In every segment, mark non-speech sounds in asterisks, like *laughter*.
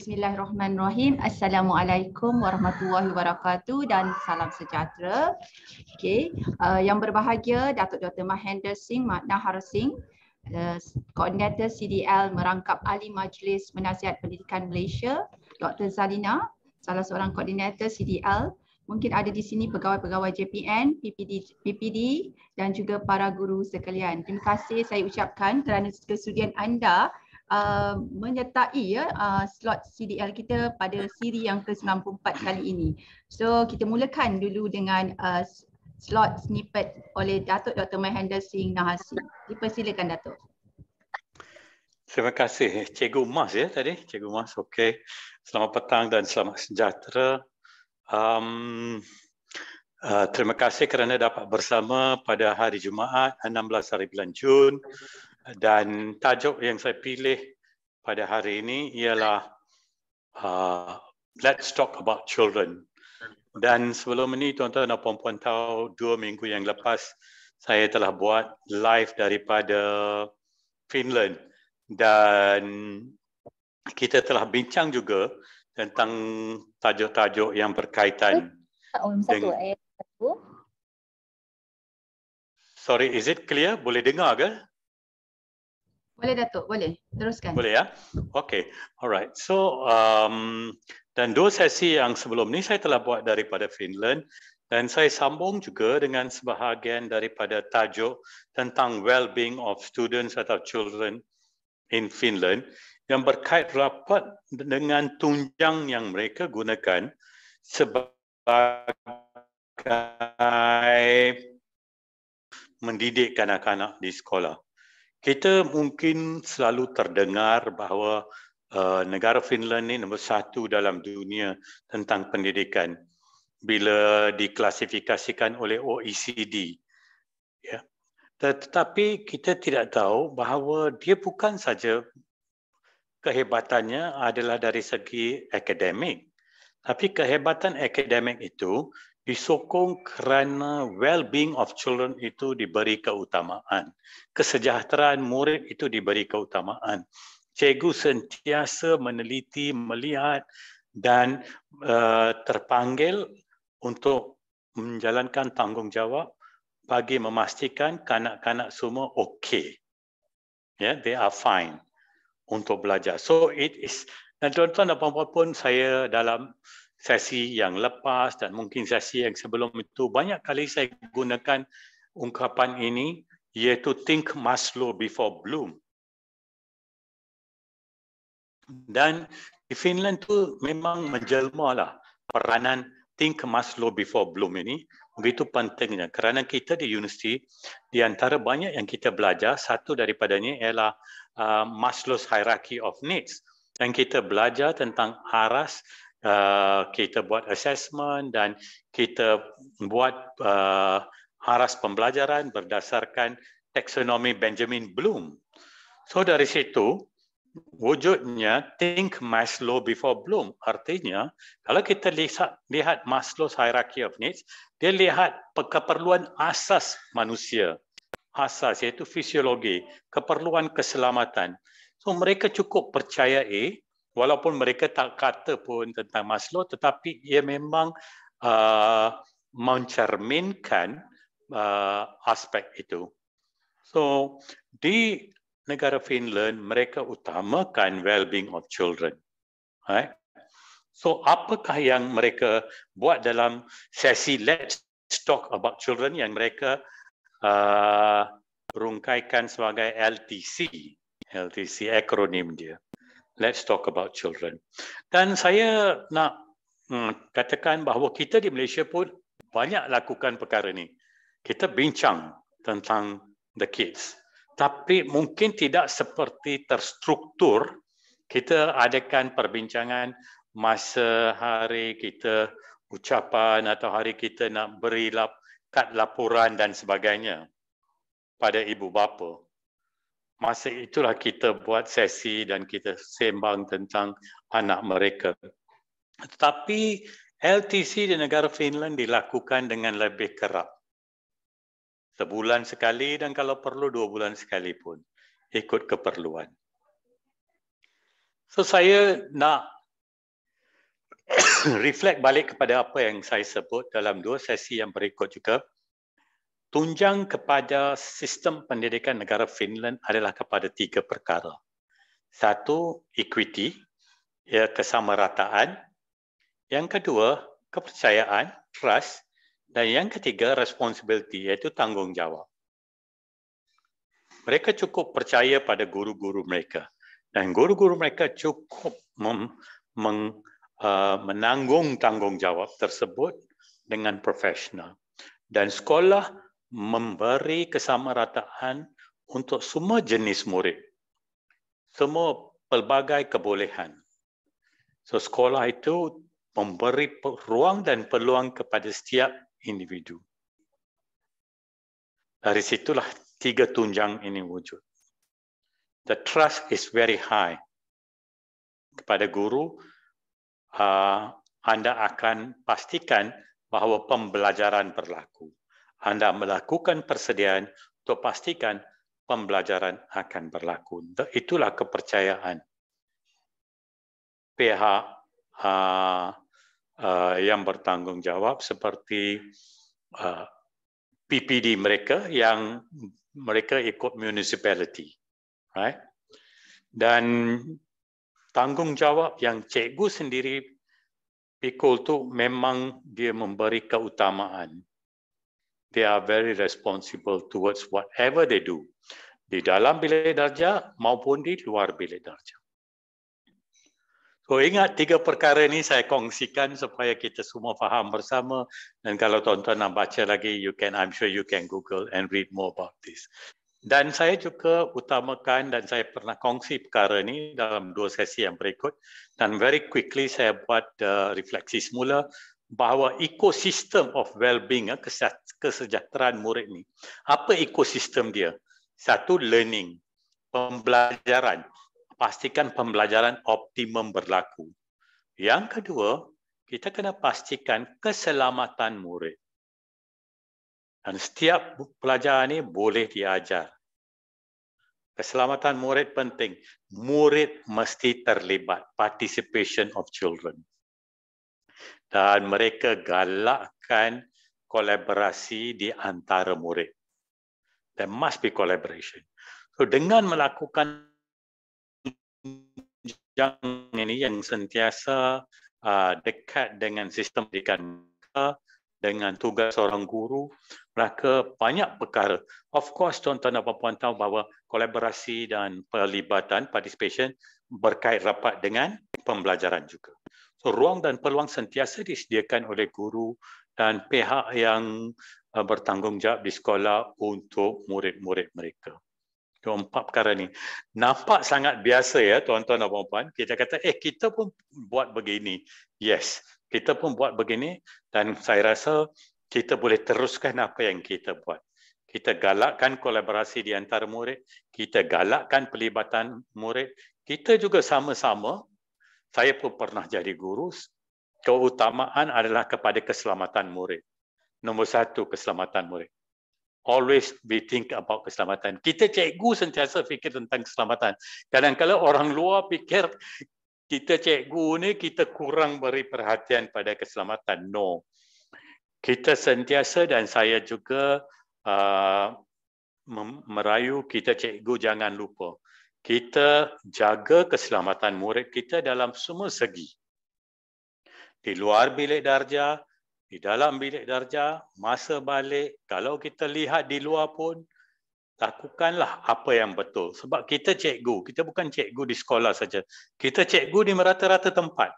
Bismillahirrahmanirrahim. Assalamualaikum warahmatullahi wabarakatuh dan salam sejahtera. Okay. Uh, yang berbahagia, Datuk Dr. Mahendra Singh Makna Harsing, uh, Koordinator CDL Merangkap Ahli Majlis Menasihat Pendidikan Malaysia, Dr. Zalina, salah seorang koordinator CDL. Mungkin ada di sini pegawai-pegawai JPN, PPD, PPD dan juga para guru sekalian. Terima kasih saya ucapkan kerana kesudian anda Uh, menyertai ya uh, slot CDL kita pada siri yang ke-94 kali ini. So kita mulakan dulu dengan uh, slot snippet oleh Datuk Dr. Mahendra Singh Nahasi. Dipersilakan Datuk. Terima kasih eh, Cikgu Mas ya tadi. Cikgu Mas, okey. Selamat petang dan selamat sejahtera. Um, uh, terima kasih kerana dapat bersama pada hari Jumaat 16 hari bulan Jun dan tajuk yang saya pilih pada hari ini ialah uh, Let's Talk About Children. Dan sebelum ini, tuan-tuan dan puan-puan tahu, dua minggu yang lepas, saya telah buat live daripada Finland. Dan kita telah bincang juga tentang tajuk-tajuk yang berkaitan. Eh, um, dengan... Eh, Sorry, is it clear? Boleh dengar ke? Boleh Datuk, boleh. Teruskan. Boleh ya. Okay. Alright. So, um, dan dua sesi yang sebelum ni saya telah buat daripada Finland dan saya sambung juga dengan sebahagian daripada tajuk tentang well-being of students atau children in Finland yang berkait rapat dengan tunjang yang mereka gunakan sebagai mendidik kanak-kanak di sekolah kita mungkin selalu terdengar bahawa uh, negara Finland ini nombor satu dalam dunia tentang pendidikan bila diklasifikasikan oleh OECD. Ya. Tetapi kita tidak tahu bahawa dia bukan saja kehebatannya adalah dari segi akademik. Tapi kehebatan akademik itu disokong kerana well-being of children itu diberi keutamaan. Kesejahteraan murid itu diberi keutamaan. Cikgu sentiasa meneliti, melihat dan uh, terpanggil untuk menjalankan tanggungjawab bagi memastikan kanak-kanak semua okey. yeah, they are fine untuk belajar. So it is dan tuan-tuan dan puan-puan saya dalam sesi yang lepas dan mungkin sesi yang sebelum itu banyak kali saya gunakan ungkapan ini iaitu think Maslow before bloom. Dan di Finland tu memang menjelma lah peranan think Maslow before bloom ini begitu pentingnya kerana kita di universiti di antara banyak yang kita belajar satu daripadanya ialah uh, Maslow's hierarchy of needs dan kita belajar tentang aras uh, kita buat assessment dan kita buat uh, aras pembelajaran berdasarkan taksonomi Benjamin Bloom. So dari situ wujudnya think Maslow before Bloom. Artinya kalau kita lihat lihat Maslow's hierarchy of needs, dia lihat keperluan asas manusia. Asas iaitu fisiologi, keperluan keselamatan. So mereka cukup percayai walaupun mereka tak kata pun tentang Maslow tetapi ia memang uh, mencerminkan uh, aspek itu. So di negara Finland mereka utamakan well-being of children. Right? So apakah yang mereka buat dalam sesi let's talk about children yang mereka uh, rungkaikan sebagai LTC. LTC akronim dia let's talk about children. Dan saya nak hmm, katakan bahawa kita di Malaysia pun banyak lakukan perkara ni. Kita bincang tentang the kids. Tapi mungkin tidak seperti terstruktur kita adakan perbincangan masa hari kita ucapan atau hari kita nak beri lap, kad laporan dan sebagainya pada ibu bapa masa itulah kita buat sesi dan kita sembang tentang anak mereka. Tetapi LTC di negara Finland dilakukan dengan lebih kerap. Sebulan sekali dan kalau perlu dua bulan sekali pun ikut keperluan. So saya nak *coughs* reflect balik kepada apa yang saya sebut dalam dua sesi yang berikut juga tunjang kepada sistem pendidikan negara Finland adalah kepada tiga perkara. Satu, equity, ya, kesamarataan. Yang kedua, kepercayaan, trust. Dan yang ketiga, responsibility, iaitu tanggungjawab. Mereka cukup percaya pada guru-guru mereka. Dan guru-guru mereka cukup meng uh, menanggung tanggungjawab tersebut dengan profesional. Dan sekolah memberi kesamarataan untuk semua jenis murid. Semua pelbagai kebolehan. So sekolah itu memberi ruang dan peluang kepada setiap individu. Dari situlah tiga tunjang ini wujud. The trust is very high kepada guru. Uh, anda akan pastikan bahawa pembelajaran berlaku. Anda melakukan persediaan untuk pastikan pembelajaran akan berlaku. Itulah kepercayaan pihak uh, uh, yang bertanggungjawab seperti uh, ah, PPD mereka yang mereka ikut municipality. Right? Dan tanggungjawab yang cikgu sendiri pikul tu memang dia memberi keutamaan they are very responsible towards whatever they do di dalam bilik darjah maupun di luar bilik darjah. So ingat tiga perkara ini saya kongsikan supaya kita semua faham bersama dan kalau tuan-tuan nak baca lagi you can I'm sure you can google and read more about this. Dan saya juga utamakan dan saya pernah kongsi perkara ini dalam dua sesi yang berikut dan very quickly saya buat uh, refleksi semula bahawa ekosistem of well-being eh, kesejahteraan murid ni apa ekosistem dia satu learning pembelajaran pastikan pembelajaran optimum berlaku yang kedua kita kena pastikan keselamatan murid dan setiap pelajar ini boleh diajar keselamatan murid penting murid mesti terlibat participation of children dan mereka galakkan kolaborasi di antara murid. There must be collaboration. So dengan melakukan yang ini yang sentiasa uh, dekat dengan sistem pendidikan dengan tugas seorang guru, mereka banyak perkara. Of course, tuan-tuan dan puan-puan tahu bahawa kolaborasi dan pelibatan, participation berkait rapat dengan pembelajaran juga ruang dan peluang sentiasa disediakan oleh guru dan pihak yang uh, bertanggungjawab di sekolah untuk murid-murid mereka. Itu empat perkara ini. Nampak sangat biasa ya tuan-tuan dan puan-puan. Kita kata, eh kita pun buat begini. Yes, kita pun buat begini dan saya rasa kita boleh teruskan apa yang kita buat. Kita galakkan kolaborasi di antara murid, kita galakkan pelibatan murid, kita juga sama-sama saya pun pernah jadi guru, keutamaan adalah kepada keselamatan murid. Nombor satu, keselamatan murid. Always we think about keselamatan. Kita cikgu sentiasa fikir tentang keselamatan. Kadang-kadang orang luar fikir kita cikgu ni kita kurang beri perhatian pada keselamatan. No. Kita sentiasa dan saya juga uh, merayu kita cikgu jangan lupa kita jaga keselamatan murid kita dalam semua segi. Di luar bilik darjah, di dalam bilik darjah, masa balik, kalau kita lihat di luar pun, lakukanlah apa yang betul. Sebab kita cikgu, kita bukan cikgu di sekolah saja. Kita cikgu di merata-rata tempat.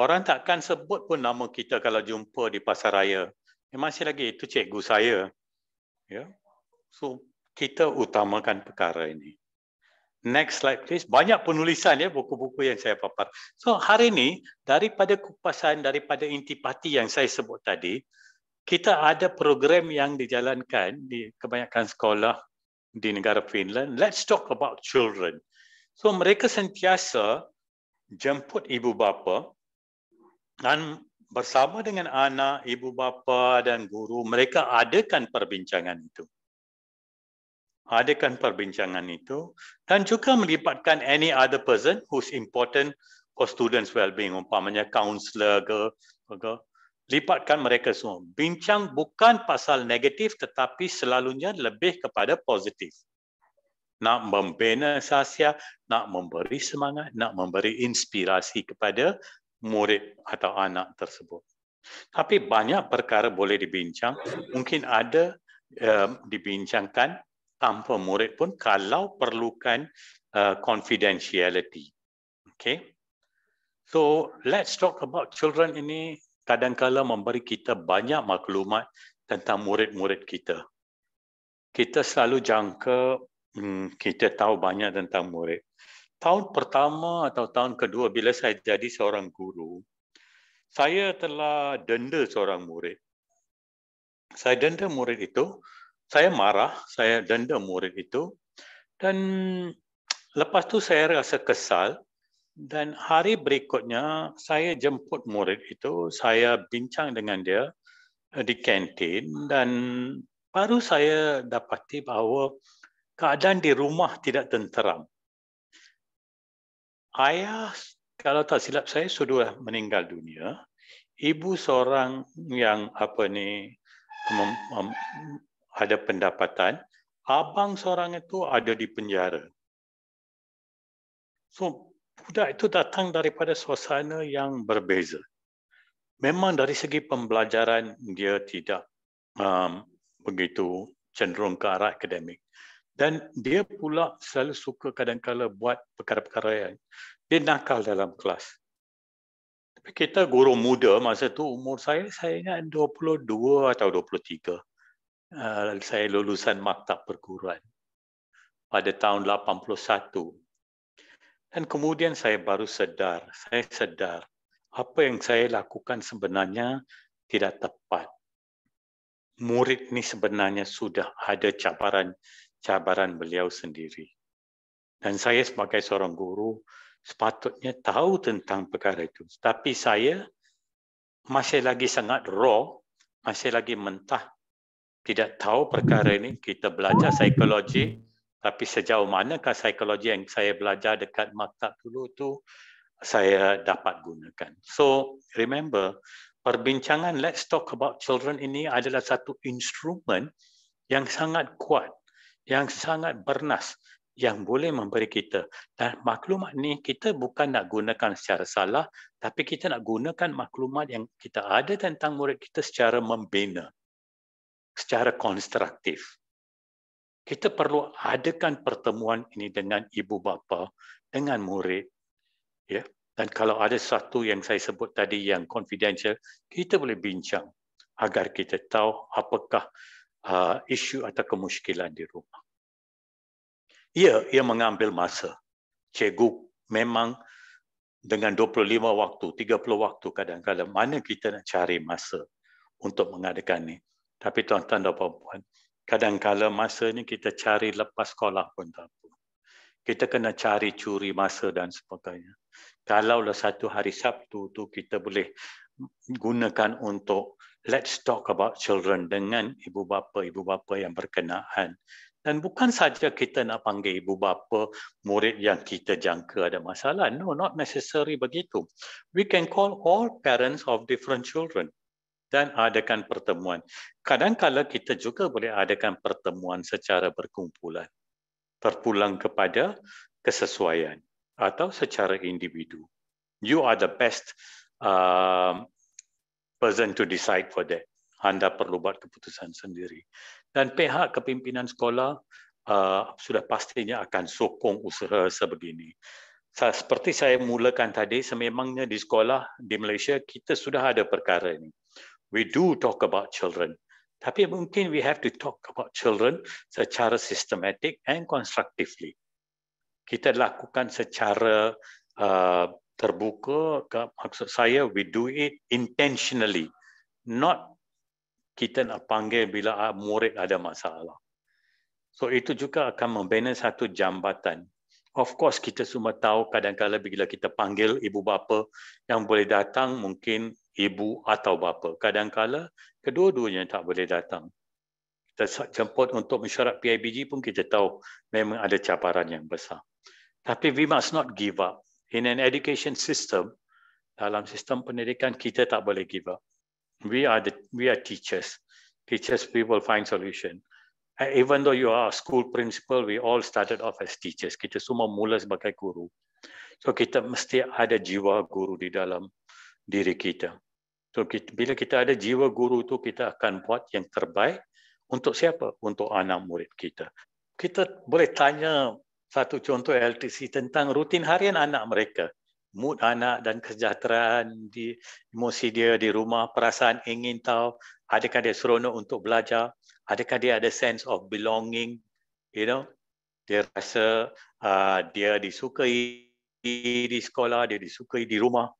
Orang takkan sebut pun nama kita kalau jumpa di pasar raya. Eh, masih lagi itu cikgu saya. Ya. So kita utamakan perkara ini. Next slide please. Banyak penulisan ya buku-buku yang saya papar. So hari ini daripada kupasan daripada intipati yang saya sebut tadi, kita ada program yang dijalankan di kebanyakan sekolah di negara Finland. Let's talk about children. So mereka sentiasa jemput ibu bapa dan bersama dengan anak, ibu bapa dan guru, mereka adakan perbincangan itu adakan perbincangan itu dan juga melibatkan any other person who's important for students well-being umpamanya counselor ke, ke lipatkan mereka semua bincang bukan pasal negatif tetapi selalunya lebih kepada positif nak membina sasia nak memberi semangat nak memberi inspirasi kepada murid atau anak tersebut tapi banyak perkara boleh dibincang mungkin ada um, dibincangkan tanpa murid pun kalau perlukan uh, confidentiality. Okay. So let's talk about children ini kadangkala memberi kita banyak maklumat tentang murid-murid kita. Kita selalu jangka hmm, kita tahu banyak tentang murid. Tahun pertama atau tahun kedua bila saya jadi seorang guru, saya telah denda seorang murid. Saya denda murid itu saya marah, saya denda murid itu. Dan lepas tu saya rasa kesal. Dan hari berikutnya saya jemput murid itu, saya bincang dengan dia eh, di kantin dan baru saya dapati bahawa keadaan di rumah tidak tenteram. Ayah kalau tak silap saya sudah meninggal dunia. Ibu seorang yang apa ni ada pendapatan, abang seorang itu ada di penjara. So, budak itu datang daripada suasana yang berbeza. Memang dari segi pembelajaran dia tidak um, begitu cenderung ke arah akademik. Dan dia pula selalu suka kadang-kala buat perkara-perkara yang dia nakal dalam kelas. Tapi kita guru muda masa tu umur saya, saya ingat 22 atau Eh, saya lulusan maktab perguruan pada tahun 81. Dan kemudian saya baru sedar, saya sedar apa yang saya lakukan sebenarnya tidak tepat. Murid ni sebenarnya sudah ada cabaran-cabaran beliau sendiri. Dan saya sebagai seorang guru sepatutnya tahu tentang perkara itu. Tapi saya masih lagi sangat raw, masih lagi mentah tidak tahu perkara ini kita belajar psikologi tapi sejauh manakah psikologi yang saya belajar dekat maktab dulu tu saya dapat gunakan so remember perbincangan let's talk about children ini adalah satu instrumen yang sangat kuat yang sangat bernas yang boleh memberi kita dan maklumat ni kita bukan nak gunakan secara salah tapi kita nak gunakan maklumat yang kita ada tentang murid kita secara membina secara konstruktif. Kita perlu adakan pertemuan ini dengan ibu bapa, dengan murid. ya. Dan kalau ada satu yang saya sebut tadi yang confidential, kita boleh bincang agar kita tahu apakah uh, isu atau kemuskilan di rumah. Ya, ia mengambil masa. Cikgu memang dengan 25 waktu, 30 waktu kadang-kadang mana kita nak cari masa untuk mengadakan ini. Tapi tuan-tuan dan puan-puan, kadangkala masa ini kita cari lepas sekolah pun tak apa. Kita kena cari curi masa dan sebagainya. Kalaulah satu hari Sabtu tu kita boleh gunakan untuk let's talk about children dengan ibu bapa ibu bapa yang berkenaan dan bukan saja kita nak panggil ibu bapa murid yang kita jangka ada masalah no not necessary begitu we can call all parents of different children dan adakan pertemuan. Kadang-kadang kita juga boleh adakan pertemuan secara berkumpulan. Terpulang kepada kesesuaian atau secara individu. You are the best um, person to decide for that. Anda perlu buat keputusan sendiri. Dan pihak kepimpinan sekolah uh, sudah pastinya akan sokong usaha sebegini. Seperti saya mulakan tadi, sememangnya di sekolah di Malaysia, kita sudah ada perkara ini we do talk about children. Tapi mungkin we have to talk about children secara systematic and constructively. Kita lakukan secara uh, terbuka, maksud saya we do it intentionally. Not kita nak panggil bila ah, murid ada masalah. So itu juga akan membina satu jambatan. Of course kita semua tahu kadang-kadang bila kita panggil ibu bapa yang boleh datang mungkin ibu atau bapa. Kadangkala kedua-duanya tak boleh datang. Kita jemput untuk mesyuarat PIBG pun kita tahu memang ada caparan yang besar. Tapi we must not give up. In an education system, dalam sistem pendidikan kita tak boleh give up. We are the we are teachers. Teachers we will find solution. Even though you are a school principal, we all started off as teachers. Kita semua mula sebagai guru. So kita mesti ada jiwa guru di dalam diri kita. So, kita, bila kita ada jiwa guru tu, kita akan buat yang terbaik untuk siapa? Untuk anak murid kita. Kita boleh tanya satu contoh LTC tentang rutin harian anak mereka. Mood anak dan kesejahteraan, di, emosi dia di rumah, perasaan ingin tahu, adakah dia seronok untuk belajar, adakah dia ada sense of belonging, you know, dia rasa uh, dia disukai di sekolah, dia disukai di rumah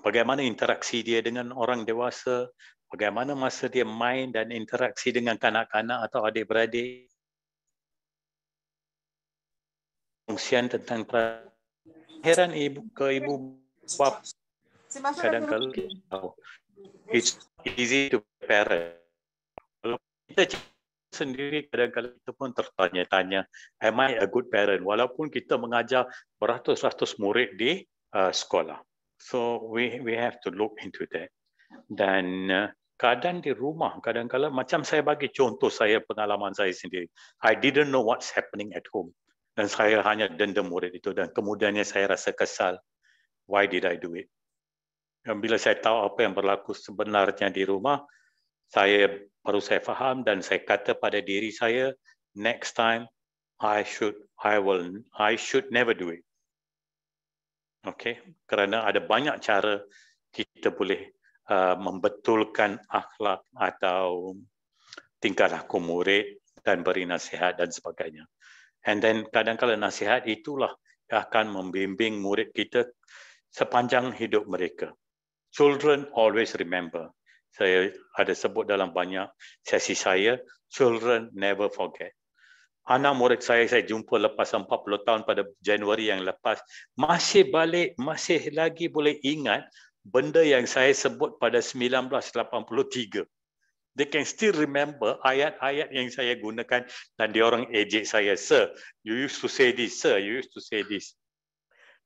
bagaimana interaksi dia dengan orang dewasa, bagaimana masa dia main dan interaksi dengan kanak-kanak atau adik-beradik. Fungsian tentang heran ibu ke ibu bapa kadang-kadang it's easy to parent. Kalau kita sendiri kadang-kadang kita pun tertanya-tanya, am I a good parent? Walaupun kita mengajar beratus-ratus murid di uh, sekolah. So we we have to look into that. Dan uh, kadang di rumah, kadang-kadang macam saya bagi contoh saya pengalaman saya sendiri. I didn't know what's happening at home. Dan saya hanya dendam murid itu. Dan kemudiannya saya rasa kesal. Why did I do it? Dan bila saya tahu apa yang berlaku sebenarnya di rumah, saya baru saya faham dan saya kata pada diri saya, next time I should I will I should never do it. Okey, kerana ada banyak cara kita boleh uh, membetulkan akhlak atau tingkah laku murid dan beri nasihat dan sebagainya. And then kadang-kadang nasihat itulah yang akan membimbing murid kita sepanjang hidup mereka. Children always remember. Saya ada sebut dalam banyak sesi saya, children never forget. Ana murid saya saya jumpa lepas 40 tahun pada Januari yang lepas masih balik masih lagi boleh ingat benda yang saya sebut pada 1983. They can still remember ayat-ayat yang saya gunakan dan diorang orang ejek saya, sir, you used to say this, sir, you used to say this.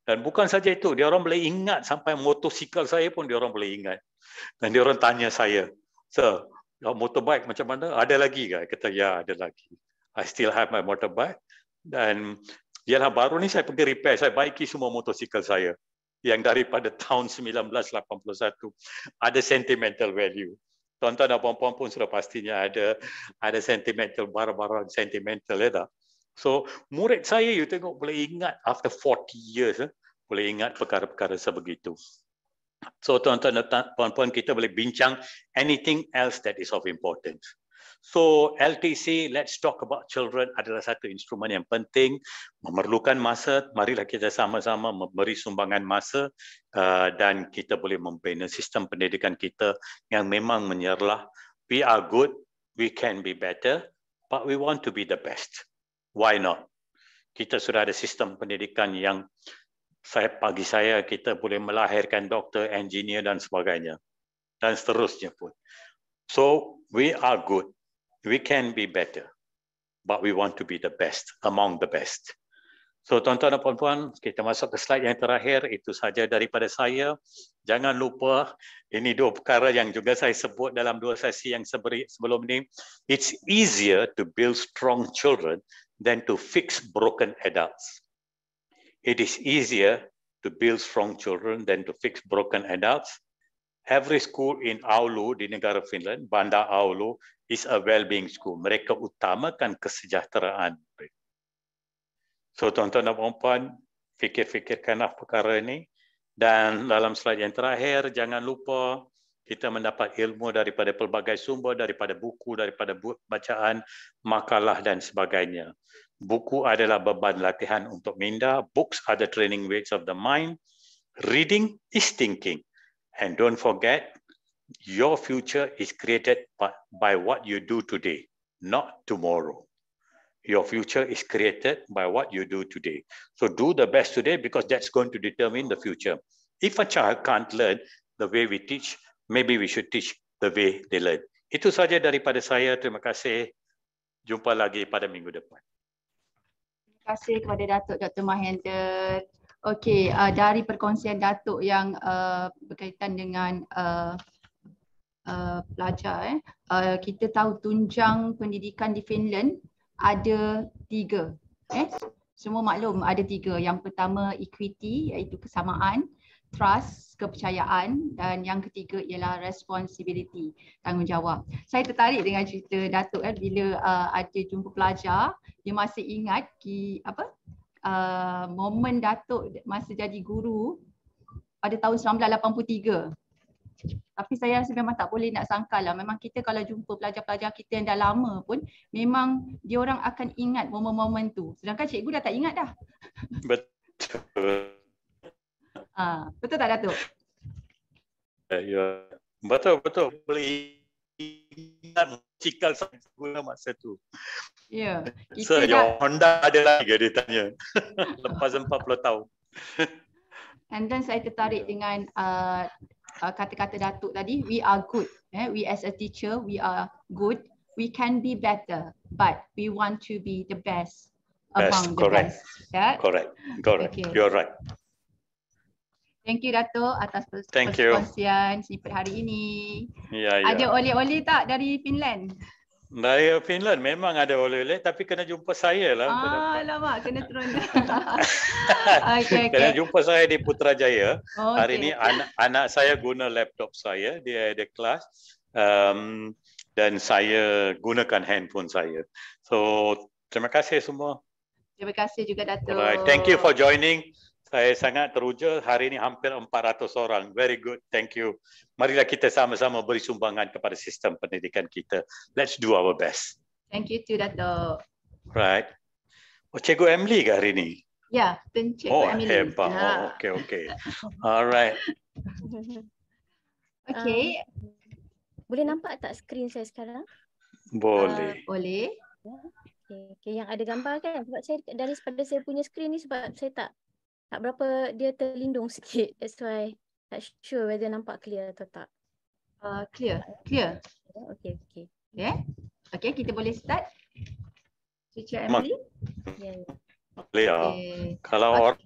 Dan bukan saja itu, diorang boleh ingat sampai motosikal saya pun diorang boleh ingat. Dan diorang tanya saya, sir, motorbike macam mana? Ada lagi ke? Kata, ya, ada lagi. I still have my motorbike. Dan ialah baru ni saya pergi repair, saya baiki semua motosikal saya yang daripada tahun 1981 ada sentimental value. Tuan-tuan dan puan-puan pun sudah pastinya ada ada sentimental, barang-barang sentimental. Ya tak? So, murid saya, you tengok boleh ingat after 40 years, eh, boleh ingat perkara-perkara sebegitu. So, tuan-tuan dan puan-puan, kita boleh bincang anything else that is of importance. So LTC, let's talk about children adalah satu instrumen yang penting, memerlukan masa, marilah kita sama-sama memberi sumbangan masa uh, dan kita boleh membina sistem pendidikan kita yang memang menyerlah. We are good, we can be better, but we want to be the best. Why not? Kita sudah ada sistem pendidikan yang saya pagi saya kita boleh melahirkan doktor, engineer dan sebagainya dan seterusnya pun. So we are good we can be better, but we want to be the best among the best. So tuan-tuan dan puan-puan, kita masuk ke slide yang terakhir. Itu saja daripada saya. Jangan lupa, ini dua perkara yang juga saya sebut dalam dua sesi yang sebelum ini. It's easier to build strong children than to fix broken adults. It is easier to build strong children than to fix broken adults. Every school in Aulu di negara Finland, Bandar Aulu, is a well-being school. Mereka utamakan kesejahteraan. So tuan-tuan dan puan fikir-fikirkan apa lah perkara ini. Dan dalam slide yang terakhir, jangan lupa kita mendapat ilmu daripada pelbagai sumber, daripada buku, daripada bacaan, makalah dan sebagainya. Buku adalah beban latihan untuk minda. Books are the training weights of the mind. Reading is thinking. And don't forget, your future is created by, by what you do today, not tomorrow. Your future is created by what you do today. So do the best today because that's going to determine the future. If a child can't learn the way we teach, maybe we should teach the way they learn. Itu saja daripada saya. Terima kasih. Jumpa lagi pada minggu depan. Terima kasih kepada Datuk Dr. Mahendra. Okey, uh, dari perkongsian Datuk yang uh, berkaitan dengan uh, pelajar uh, eh, uh, kita tahu tunjang pendidikan di Finland ada tiga. Eh. Semua maklum ada tiga. Yang pertama equity iaitu kesamaan, trust kepercayaan dan yang ketiga ialah responsibility tanggungjawab. Saya tertarik dengan cerita Datuk eh, bila uh, ada jumpa pelajar dia masih ingat ki, apa uh, momen Datuk masa jadi guru pada tahun 1983. Tapi saya rasa memang tak boleh nak sangka lah. Memang kita kalau jumpa pelajar-pelajar kita yang dah lama pun, memang dia orang akan ingat momen-momen tu. Sedangkan cikgu dah tak ingat dah. Betul. *laughs* ah, betul tak Datuk? Ya, ya, betul, betul. Boleh ingat cikal sangat masa tu. Ya. Kita so, dah... Honda ada lagi dia tanya. *laughs* Lepas 40 tahun. And then saya tertarik ya. dengan uh, Uh, kata-kata uh, Datuk tadi, we are good. Eh? We as a teacher, we are good. We can be better, but we want to be the best, best. among Correct. best. Yeah? Correct. Correct. Okay. You're right. Thank you Datuk atas persekongsian pers- hari ini. Yeah, yeah. Ada oli-oli tak dari Finland? Raya Finland memang ada oleh-oleh. tapi kena jumpa saya lah. Ah, alamak, kena turun. *laughs* *laughs* okay, kena jumpa saya di Putrajaya. Okay. Hari ini anak, anak saya guna laptop saya. Dia ada kelas. Um, dan saya gunakan handphone saya. So, terima kasih semua. Terima kasih juga, datuk. Right. Thank you for joining saya sangat teruja hari ini hampir 400 orang. Very good, thank you. Marilah kita sama-sama beri sumbangan kepada sistem pendidikan kita. Let's do our best. Thank you to Dato'. Right. Oh, Cikgu Emily ke hari ini? Ya, dan Cikgu oh, Emily. Hebat. Ha. Oh, hebat. Okay, okay. Alright. *laughs* Okay. Um, boleh nampak tak skrin saya sekarang? Boleh. Uh, boleh. Ya, okay. okay, yang ada gambar kan? Sebab saya dari pada saya punya skrin ni sebab saya tak tak berapa dia terlindung sikit. That's why tak sure whether nampak clear atau tak. Uh, clear, clear. Okay, okay. Yeah? Okay, kita boleh start. Cucu Emily? Yeah. Ya. Clear. Okay. Kalau okay.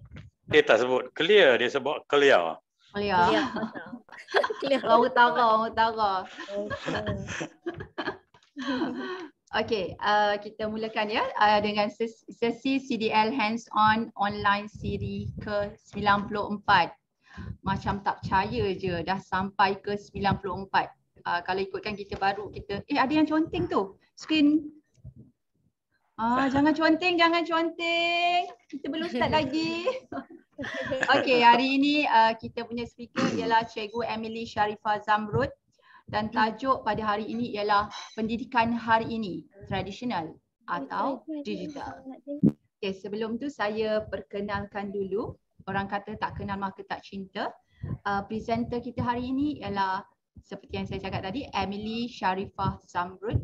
dia tak sebut clear, dia sebut clear. Clear. clear. *laughs* orang utara, orang utara. Oh, oh. *laughs* Okay, uh, kita mulakan ya uh, dengan sesi CDL Hands-On Online Siri ke-94. Macam tak percaya je dah sampai ke-94. Uh, kalau ikutkan kita baru kita, eh ada yang conteng tu, screen. Ah, *laughs* jangan conteng, jangan conteng. Kita belum start lagi. *laughs* Okay, hari ini uh, kita punya speaker ialah Cikgu Emily Sharifah Zamrud dan hmm. tajuk pada hari ini ialah pendidikan hari ini tradisional atau digital. Okay, sebelum tu saya perkenalkan dulu orang kata tak kenal maka tak cinta. Uh, presenter kita hari ini ialah seperti yang saya cakap tadi Emily Sharifah Samrud,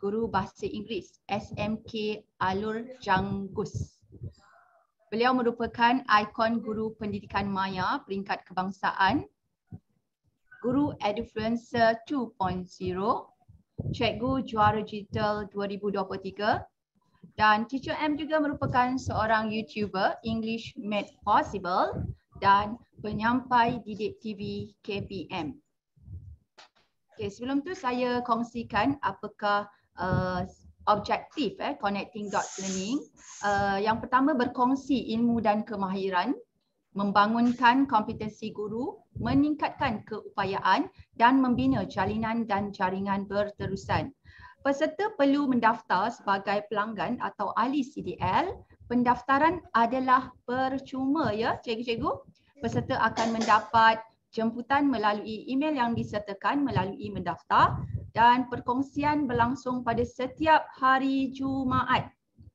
guru bahasa Inggeris SMK Alur Janggus. Beliau merupakan ikon guru pendidikan maya peringkat kebangsaan Guru Edufluencer 2.0, Cikgu Juara Digital 2023 dan Teacher M juga merupakan seorang YouTuber English Made Possible dan penyampai Didik TV KPM. Okay, sebelum tu saya kongsikan apakah uh, objektif eh, Connecting Dots Learning. Uh, yang pertama berkongsi ilmu dan kemahiran membangunkan kompetensi guru, meningkatkan keupayaan dan membina jalinan dan jaringan berterusan. Peserta perlu mendaftar sebagai pelanggan atau ahli CDL. Pendaftaran adalah percuma ya, cikgu-cikgu. Peserta akan mendapat jemputan melalui email yang disertakan melalui mendaftar dan perkongsian berlangsung pada setiap hari Jumaat.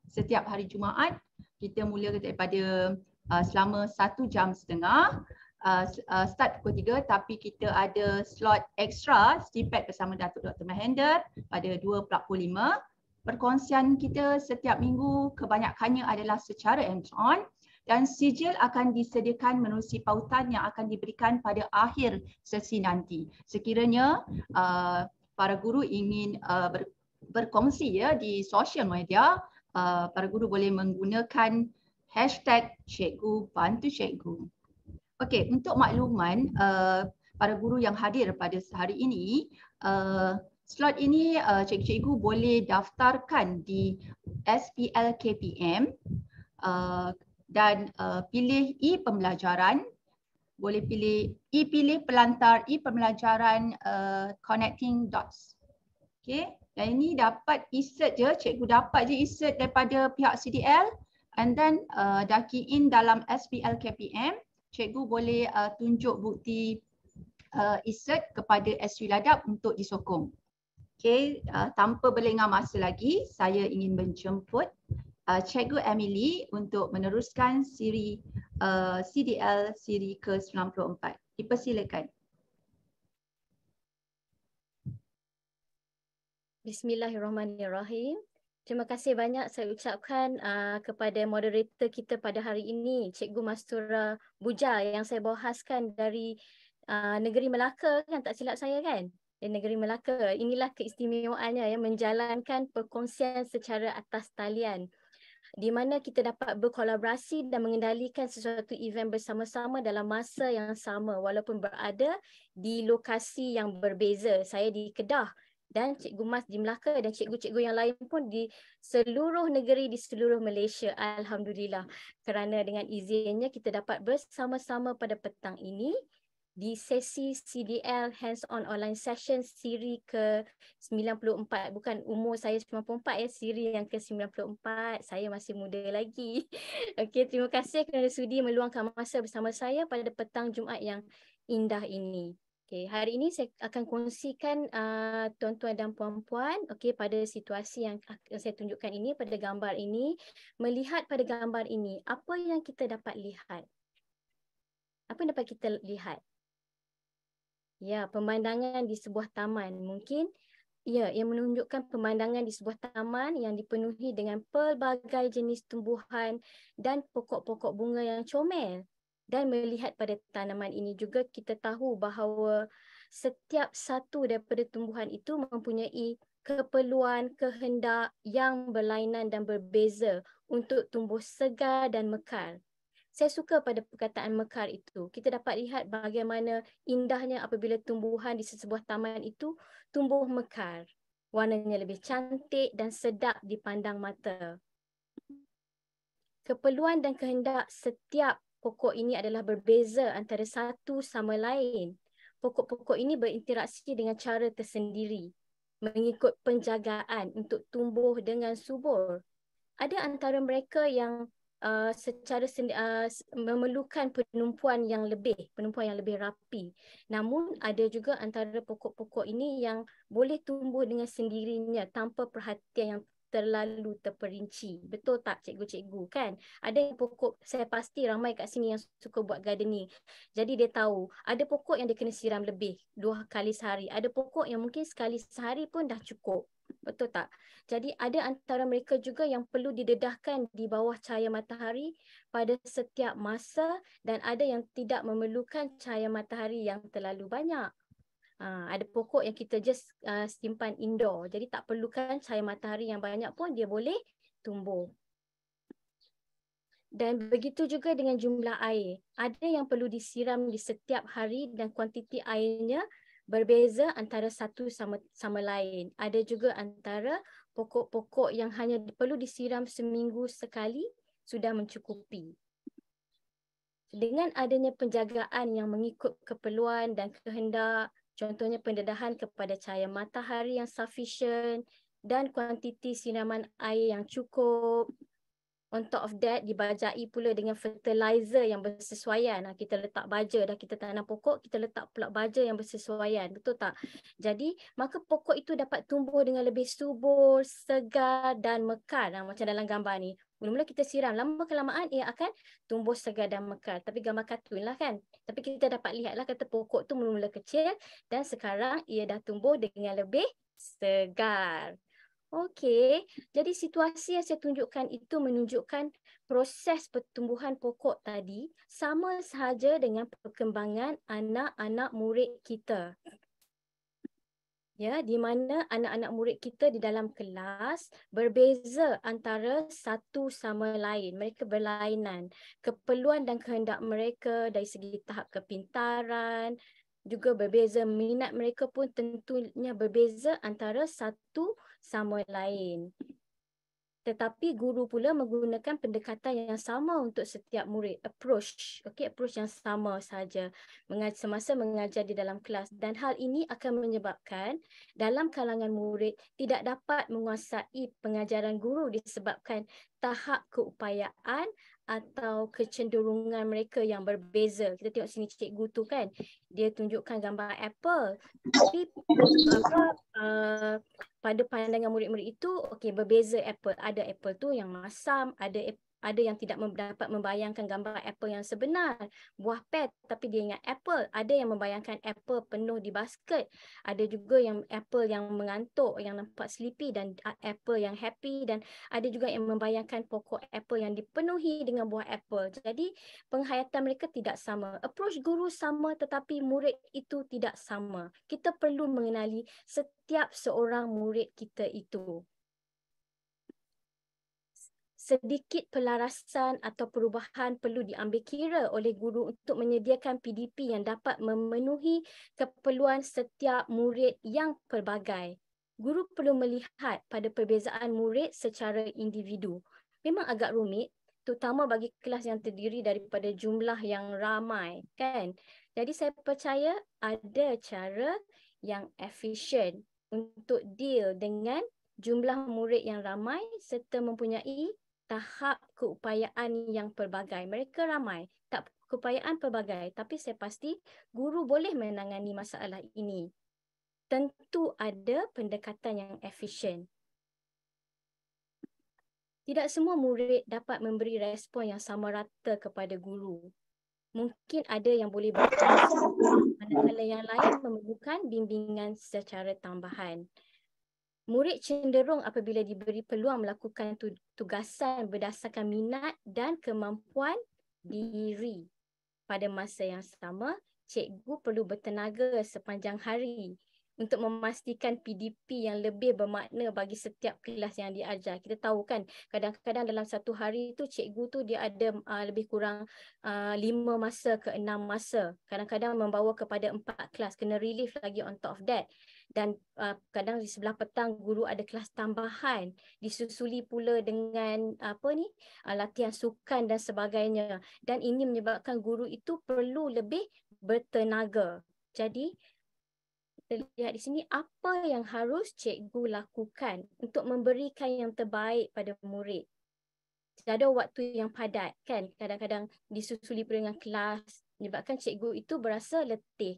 Setiap hari Jumaat kita mula daripada Ah, selama satu jam setengah uh, uh, start pukul tiga tapi kita ada slot extra stipet bersama Datuk Dr. Mahender pada dua pukul lima. Perkongsian kita setiap minggu kebanyakannya adalah secara hands-on dan sijil akan disediakan menerusi pautan yang akan diberikan pada akhir sesi nanti. Sekiranya uh, para guru ingin uh, ber- berkongsi ya di social media, uh, para guru boleh menggunakan Hashtag cikgu bantu cikgu. Okey, untuk makluman uh, para guru yang hadir pada hari ini, uh, slot ini uh, cikgu-cikgu boleh daftarkan di SPLKPM uh, dan uh, pilih e-pembelajaran. Boleh pilih e-pilih pelantar e-pembelajaran uh, connecting dots. Okey, dan ini dapat insert je, cikgu dapat je insert daripada pihak CDL. And then uh, dah key in dalam SPL KPM, cikgu boleh uh, tunjuk bukti uh, isert kepada SU Ladap untuk disokong. Okay, uh, tanpa berlengah masa lagi, saya ingin menjemput uh, Cikgu Emily untuk meneruskan siri uh, CDL siri ke-94. Dipersilakan. Bismillahirrahmanirrahim. Terima kasih banyak saya ucapkan uh, kepada moderator kita pada hari ini, Cikgu Mastura Buja yang saya bahaskan dari uh, Negeri Melaka kan tak silap saya kan? Di Negeri Melaka, inilah keistimewaannya yang menjalankan perkongsian secara atas talian di mana kita dapat berkolaborasi dan mengendalikan sesuatu event bersama-sama dalam masa yang sama walaupun berada di lokasi yang berbeza. Saya di Kedah dan Cikgu Mas di Melaka dan cikgu-cikgu yang lain pun di seluruh negeri di seluruh Malaysia alhamdulillah kerana dengan izinnya kita dapat bersama-sama pada petang ini di sesi CDL hands on online session siri ke 94 bukan umur saya 94 ya siri yang ke 94 saya masih muda lagi *laughs* Okay terima kasih kerana sudi meluangkan masa bersama saya pada petang Jumaat yang indah ini Okay, hari ini saya akan kongsikan uh, tuan-tuan dan puan-puan okay, pada situasi yang saya tunjukkan ini, pada gambar ini. Melihat pada gambar ini, apa yang kita dapat lihat? Apa yang dapat kita lihat? Ya, pemandangan di sebuah taman mungkin. Ya, yang menunjukkan pemandangan di sebuah taman yang dipenuhi dengan pelbagai jenis tumbuhan dan pokok-pokok bunga yang comel dan melihat pada tanaman ini juga kita tahu bahawa setiap satu daripada tumbuhan itu mempunyai keperluan kehendak yang berlainan dan berbeza untuk tumbuh segar dan mekar. Saya suka pada perkataan mekar itu. Kita dapat lihat bagaimana indahnya apabila tumbuhan di sebuah taman itu tumbuh mekar. Warnanya lebih cantik dan sedap dipandang mata. Keperluan dan kehendak setiap pokok ini adalah berbeza antara satu sama lain. Pokok-pokok ini berinteraksi dengan cara tersendiri mengikut penjagaan untuk tumbuh dengan subur. Ada antara mereka yang uh, secara sendi, uh, memerlukan penumpuan yang lebih, penumpuan yang lebih rapi. Namun ada juga antara pokok-pokok ini yang boleh tumbuh dengan sendirinya tanpa perhatian yang terlalu terperinci. Betul tak cikgu-cikgu kan? Ada yang pokok, saya pasti ramai kat sini yang suka buat gardening. Jadi dia tahu, ada pokok yang dia kena siram lebih dua kali sehari. Ada pokok yang mungkin sekali sehari pun dah cukup. Betul tak? Jadi ada antara mereka juga yang perlu didedahkan di bawah cahaya matahari pada setiap masa dan ada yang tidak memerlukan cahaya matahari yang terlalu banyak. Ha, ada pokok yang kita just uh, simpan indoor. Jadi tak perlukan cahaya matahari yang banyak pun dia boleh tumbuh. Dan begitu juga dengan jumlah air. Ada yang perlu disiram di setiap hari dan kuantiti airnya berbeza antara satu sama sama lain. Ada juga antara pokok-pokok yang hanya perlu disiram seminggu sekali sudah mencukupi. Dengan adanya penjagaan yang mengikut keperluan dan kehendak, Contohnya pendedahan kepada cahaya matahari yang sufficient dan kuantiti sinaman air yang cukup. On top of that, dibajai pula dengan fertilizer yang bersesuaian. Ha, kita letak baja, dah kita tanam pokok, kita letak pula baja yang bersesuaian. Betul tak? Jadi, maka pokok itu dapat tumbuh dengan lebih subur, segar dan mekar. Ha, macam dalam gambar ni. Mula-mula kita siram. Lama kelamaan ia akan tumbuh segar dan mekar. Tapi gambar kartun lah kan. Tapi kita dapat lihat lah kata pokok tu mula-mula kecil dan sekarang ia dah tumbuh dengan lebih segar. Okey, jadi situasi yang saya tunjukkan itu menunjukkan proses pertumbuhan pokok tadi sama sahaja dengan perkembangan anak-anak murid kita ya di mana anak-anak murid kita di dalam kelas berbeza antara satu sama lain mereka berlainan keperluan dan kehendak mereka dari segi tahap kepintaran juga berbeza minat mereka pun tentunya berbeza antara satu sama lain tetapi guru pula menggunakan pendekatan yang sama untuk setiap murid approach okey approach yang sama saja mengaj- semasa mengajar di dalam kelas dan hal ini akan menyebabkan dalam kalangan murid tidak dapat menguasai pengajaran guru disebabkan tahap keupayaan atau kecenderungan mereka yang berbeza. Kita tengok sini cikgu tu kan, dia tunjukkan gambar apple. Tapi apa, uh, pada pandangan murid-murid itu, okay berbeza apple. Ada apple tu yang masam, ada apple ada yang tidak dapat membayangkan gambar apple yang sebenar buah pet, tapi dia ingat apple ada yang membayangkan apple penuh di basket ada juga yang apple yang mengantuk yang nampak sleepy dan apple yang happy dan ada juga yang membayangkan pokok apple yang dipenuhi dengan buah apple jadi penghayatan mereka tidak sama approach guru sama tetapi murid itu tidak sama kita perlu mengenali setiap seorang murid kita itu sedikit pelarasan atau perubahan perlu diambil kira oleh guru untuk menyediakan PDP yang dapat memenuhi keperluan setiap murid yang pelbagai. Guru perlu melihat pada perbezaan murid secara individu. Memang agak rumit, terutama bagi kelas yang terdiri daripada jumlah yang ramai, kan? Jadi saya percaya ada cara yang efisien untuk deal dengan jumlah murid yang ramai serta mempunyai tahap keupayaan yang pelbagai. Mereka ramai, tak keupayaan pelbagai. Tapi saya pasti guru boleh menangani masalah ini. Tentu ada pendekatan yang efisien. Tidak semua murid dapat memberi respon yang sama rata kepada guru. Mungkin ada yang boleh berkata, manakala yang lain memerlukan bimbingan secara tambahan murid cenderung apabila diberi peluang melakukan tugasan berdasarkan minat dan kemampuan diri. Pada masa yang sama, cikgu perlu bertenaga sepanjang hari untuk memastikan PDP yang lebih bermakna bagi setiap kelas yang diajar. Kita tahu kan, kadang-kadang dalam satu hari tu cikgu tu dia ada uh, lebih kurang uh, lima masa ke enam masa. Kadang-kadang membawa kepada empat kelas, kena relief lagi on top of that dan uh, kadang di sebelah petang guru ada kelas tambahan disusuli pula dengan apa ni uh, latihan sukan dan sebagainya dan ini menyebabkan guru itu perlu lebih bertenaga jadi kita lihat di sini apa yang harus cikgu lakukan untuk memberikan yang terbaik pada murid ada waktu yang padat kan kadang-kadang disusuli pula dengan kelas menyebabkan cikgu itu berasa letih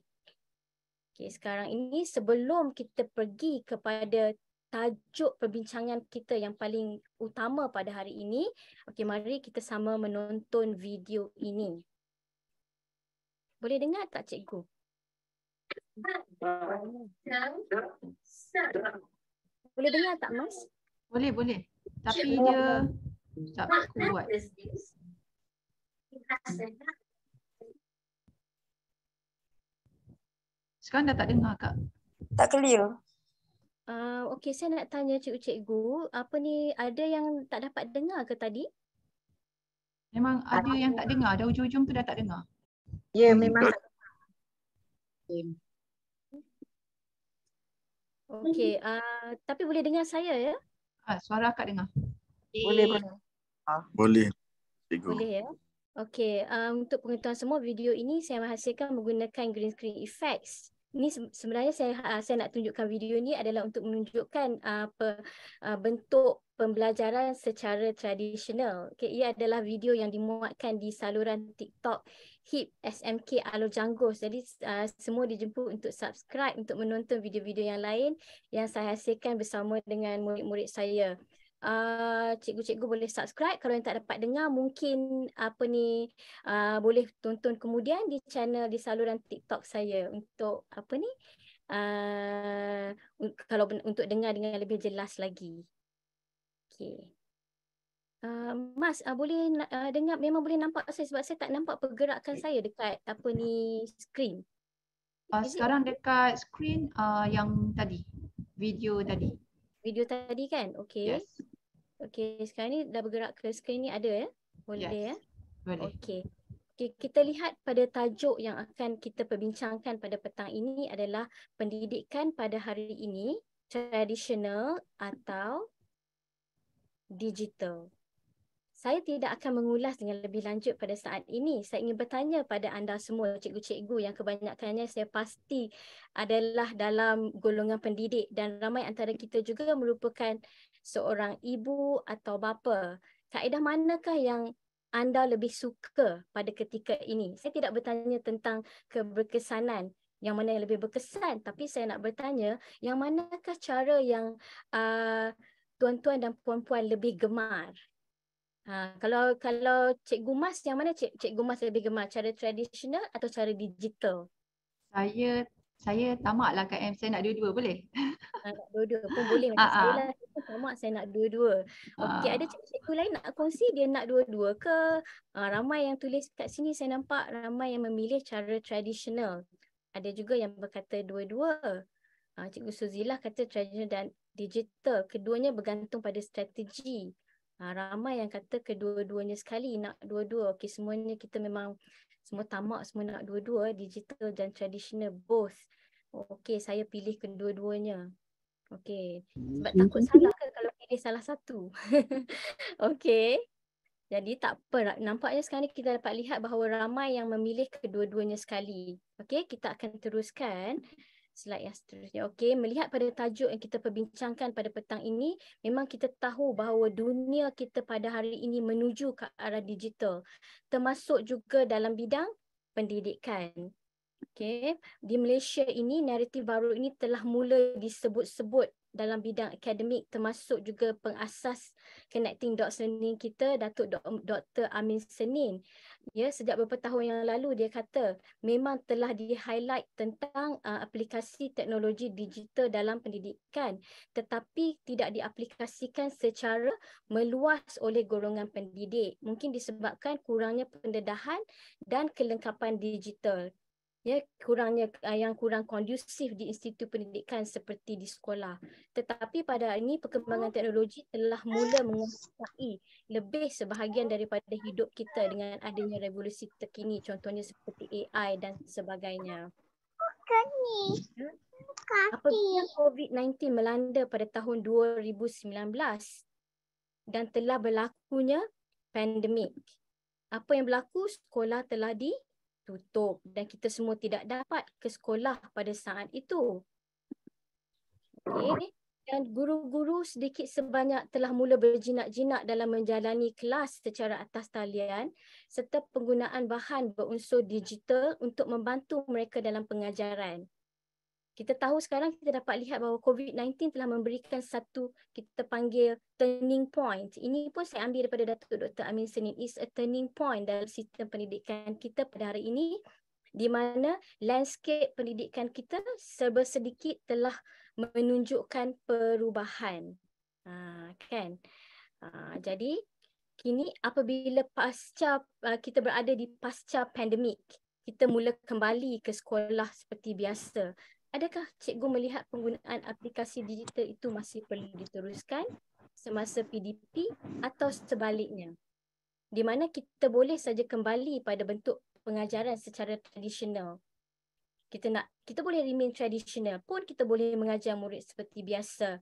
Okay, sekarang ini sebelum kita pergi kepada tajuk perbincangan kita yang paling utama pada hari ini, okay, mari kita sama menonton video ini. Boleh dengar tak cikgu? Boleh dengar tak Mas? Boleh, boleh. Tapi dia tak kuat. Sekarang dah tak dengar kak. Tak clear. Uh, ah, okay, saya nak tanya cikgu-cikgu. Apa ni, ada yang tak dapat dengar ke tadi? Memang tak ada aku. yang tak dengar. Ada ujung-ujung tu dah tak dengar. Ya, yeah, memang tak dengar. Okay, uh, ah, tapi boleh dengar saya ya? Ah, suara kak dengar. Okay. Boleh, boleh. Ah. Boleh. Cikgu. Boleh ya? Okey, um, untuk pengetahuan semua video ini saya menghasilkan menggunakan green screen effects ni sebenarnya saya ha, saya nak tunjukkan video ni adalah untuk menunjukkan apa uh, uh, bentuk pembelajaran secara tradisional. Okay, ia adalah video yang dimuatkan di saluran TikTok HIP SMK Alor Janggos. Jadi uh, semua dijemput untuk subscribe untuk menonton video-video yang lain yang saya hasilkan bersama dengan murid-murid saya uh, cikgu-cikgu boleh subscribe kalau yang tak dapat dengar mungkin apa ni uh, boleh tonton kemudian di channel di saluran TikTok saya untuk apa ni uh, kalau untuk dengar dengan lebih jelas lagi. Okey. Uh, Mas uh, boleh uh, dengar memang boleh nampak saya sebab saya tak nampak pergerakan saya dekat apa ni screen. Uh, sekarang dekat screen uh, yang tadi video tadi. Video tadi kan? Okey. Yes. Okey, sekarang ni dah bergerak ke skrin ni ada ya? Boleh yes. ya? Boleh. Okey. Okay, kita lihat pada tajuk yang akan kita perbincangkan pada petang ini adalah pendidikan pada hari ini tradisional atau digital. Saya tidak akan mengulas dengan lebih lanjut pada saat ini. Saya ingin bertanya pada anda semua, cikgu-cikgu yang kebanyakannya saya pasti adalah dalam golongan pendidik dan ramai antara kita juga merupakan seorang ibu atau bapa, kaedah manakah yang anda lebih suka pada ketika ini? Saya tidak bertanya tentang keberkesanan yang mana yang lebih berkesan tapi saya nak bertanya yang manakah cara yang uh, tuan-tuan dan puan-puan lebih gemar? Uh, kalau kalau cikgu Mas yang mana cik, cikgu Mas lebih gemar cara tradisional atau cara digital? Saya saya tamaklah KM saya nak dua-dua boleh? Ah, dua-dua pun boleh macam ah, ah. saya lah. Tamak saya nak dua-dua. Okey ada cikgu lain nak kongsi dia nak dua-dua ke? Uh, ramai yang tulis kat sini saya nampak ramai yang memilih cara tradisional. Ada juga yang berkata dua-dua. Uh, cikgu Suzilah kata tradisional dan digital. Keduanya bergantung pada strategi. Uh, ramai yang kata kedua-duanya sekali nak dua-dua. Okey semuanya kita memang semua tamak semua nak dua-dua digital dan tradisional both Okay, saya pilih kedua-duanya Okay, sebab hmm. takut salah ke kalau pilih salah satu *laughs* Okay, jadi tak apa nampaknya sekarang ni kita dapat lihat bahawa ramai yang memilih kedua-duanya sekali Okay, kita akan teruskan slide yang seterusnya. Okey, melihat pada tajuk yang kita perbincangkan pada petang ini, memang kita tahu bahawa dunia kita pada hari ini menuju ke arah digital, termasuk juga dalam bidang pendidikan. Okey, di Malaysia ini naratif baru ini telah mula disebut-sebut dalam bidang akademik termasuk juga pengasas connecting dots learning kita Datuk Dr. Amin Senin. Ya, sejak beberapa tahun yang lalu dia kata memang telah di-highlight tentang uh, aplikasi teknologi digital dalam pendidikan tetapi tidak diaplikasikan secara meluas oleh golongan pendidik. Mungkin disebabkan kurangnya pendedahan dan kelengkapan digital ya kurangnya eh, yang kurang kondusif di institut pendidikan seperti di sekolah tetapi pada hari ini perkembangan oh. teknologi telah mula menguasai lebih sebahagian daripada hidup kita dengan adanya revolusi terkini contohnya seperti AI dan sebagainya bukan ya. apabila COVID-19 melanda pada tahun 2019 dan telah berlakunya pandemik apa yang berlaku sekolah telah di tutup dan kita semua tidak dapat ke sekolah pada saat itu. Okay. Dan guru-guru sedikit sebanyak telah mula berjinak-jinak dalam menjalani kelas secara atas talian serta penggunaan bahan berunsur digital untuk membantu mereka dalam pengajaran kita tahu sekarang kita dapat lihat bahawa COVID-19 telah memberikan satu kita panggil turning point. Ini pun saya ambil daripada Datuk Dr. Amin Senin. It's a turning point dalam sistem pendidikan kita pada hari ini di mana landscape pendidikan kita serba sedikit telah menunjukkan perubahan. Ha, kan? Ha, jadi kini apabila pasca ha, kita berada di pasca pandemik, kita mula kembali ke sekolah seperti biasa adakah cikgu melihat penggunaan aplikasi digital itu masih perlu diteruskan semasa PDP atau sebaliknya? Di mana kita boleh saja kembali pada bentuk pengajaran secara tradisional. Kita nak kita boleh remain tradisional pun kita boleh mengajar murid seperti biasa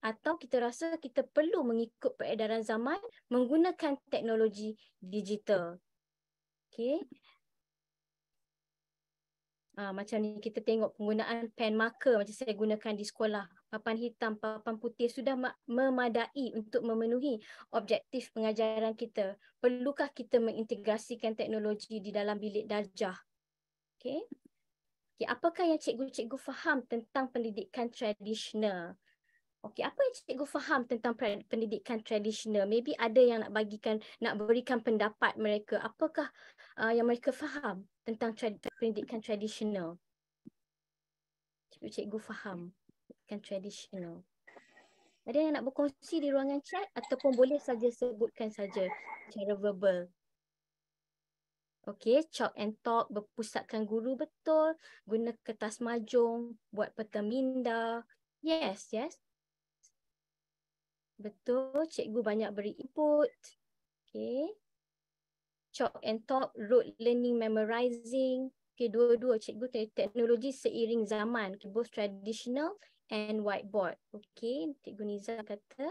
atau kita rasa kita perlu mengikut peredaran zaman menggunakan teknologi digital. Okay. Ah, macam ni kita tengok penggunaan pen marker macam saya gunakan di sekolah papan hitam papan putih sudah memadai untuk memenuhi objektif pengajaran kita perlukah kita mengintegrasikan teknologi di dalam bilik darjah Okay. okay, apakah yang cikgu-cikgu faham tentang pendidikan tradisional okey apa yang cikgu faham tentang pendidikan tradisional maybe ada yang nak bagikan nak berikan pendapat mereka apakah uh, yang mereka faham tentang tra- pendidikan tradisional. Cikgu cikgu faham pendidikan tradisional. Ada yang nak berkongsi di ruangan chat ataupun boleh saja sebutkan saja secara verbal. Okay, chalk and talk, berpusatkan guru betul, guna kertas majung, buat peta minda. Yes, yes. Betul, cikgu banyak beri input. Okay chalk and talk, road learning, memorizing. Okay, dua-dua cikgu teknologi seiring zaman. Okay, both traditional and whiteboard. Okay, cikgu Niza kata.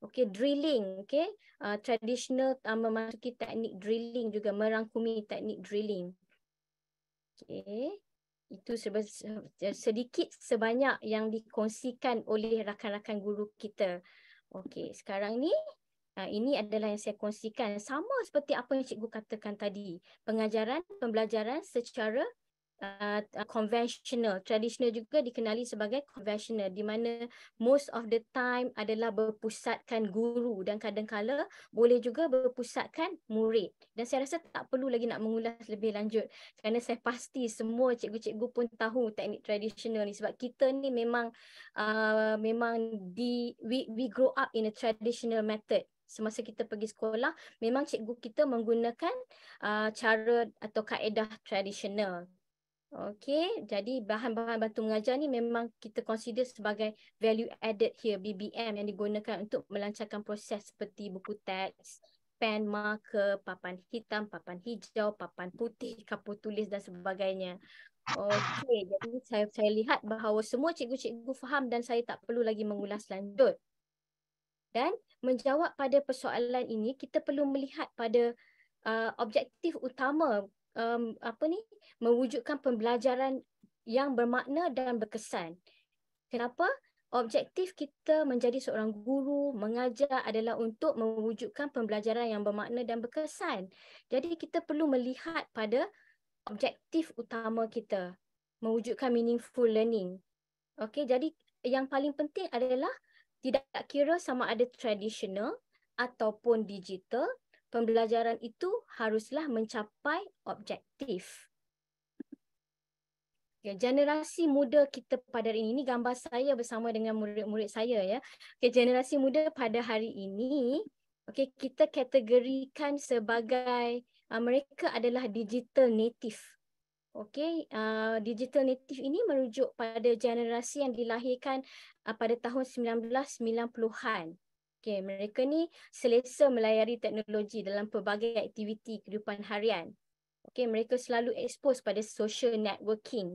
Okay, drilling. Okay, uh, traditional uh, memasuki teknik drilling juga merangkumi teknik drilling. Okay, itu sedikit sebanyak yang dikongsikan oleh rakan-rakan guru kita. Okey, sekarang ni Ah, ini adalah yang saya kongsikan sama seperti apa yang cikgu katakan tadi pengajaran pembelajaran secara konvensional ah, uh, tradisional juga dikenali sebagai konvensional di mana most of the time adalah berpusatkan guru dan kadangkala boleh juga berpusatkan murid dan saya rasa tak perlu lagi nak mengulas lebih lanjut kerana saya pasti semua cikgu-cikgu pun tahu teknik tradisional ni sebab kita ni memang uh, memang di we, we grow up in a traditional method semasa kita pergi sekolah memang cikgu kita menggunakan uh, cara atau kaedah tradisional. Okey, jadi bahan-bahan bantu mengajar ni memang kita consider sebagai value added here BBM yang digunakan untuk melancarkan proses seperti buku teks, pen, marker, papan hitam, papan hijau, papan putih, kapur tulis dan sebagainya. Okey, jadi saya saya lihat bahawa semua cikgu-cikgu faham dan saya tak perlu lagi mengulas lanjut. Dan menjawab pada persoalan ini kita perlu melihat pada uh, objektif utama um, apa ni mewujudkan pembelajaran yang bermakna dan berkesan. Kenapa? Objektif kita menjadi seorang guru, mengajar adalah untuk mewujudkan pembelajaran yang bermakna dan berkesan. Jadi kita perlu melihat pada objektif utama kita, mewujudkan meaningful learning. Okey, jadi yang paling penting adalah tidak kira sama ada tradisional ataupun digital, pembelajaran itu haruslah mencapai objektif. Ya, generasi muda kita pada hari ini gambar saya bersama dengan murid-murid saya ya. Okay, generasi muda pada hari ini, okay, kita kategorikan sebagai uh, mereka adalah digital native. Okey, uh, digital native ini merujuk pada generasi yang dilahirkan uh, pada tahun 1990-an. Okey, mereka ni selesa melayari teknologi dalam pelbagai aktiviti kehidupan harian. Okey, mereka selalu ekspos pada social networking.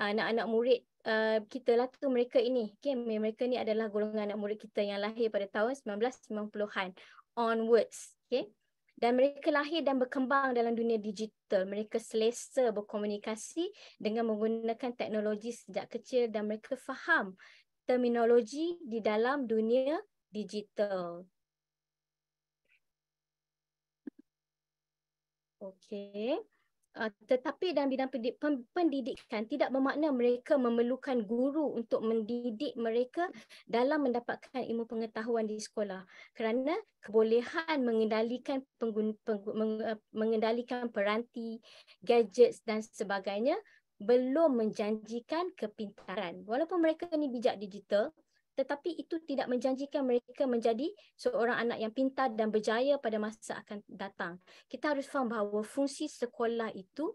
Uh, anak-anak uh, murid uh, kita lah tu mereka ini. Okey, mereka ni adalah golongan anak murid kita yang lahir pada tahun 1990-an onwards. Okey dan mereka lahir dan berkembang dalam dunia digital. Mereka selesa berkomunikasi dengan menggunakan teknologi sejak kecil dan mereka faham terminologi di dalam dunia digital. Okey. Ah, tetapi dalam bidang pendidikan tidak bermakna mereka memerlukan guru untuk mendidik mereka dalam mendapatkan ilmu pengetahuan di sekolah kerana kebolehan mengendalikan penggun, penggun, meng, eh, mengendalikan peranti gadgets dan sebagainya belum menjanjikan kepintaran walaupun mereka ni bijak digital tetapi itu tidak menjanjikan mereka menjadi seorang anak yang pintar dan berjaya pada masa akan datang. Kita harus faham bahawa fungsi sekolah itu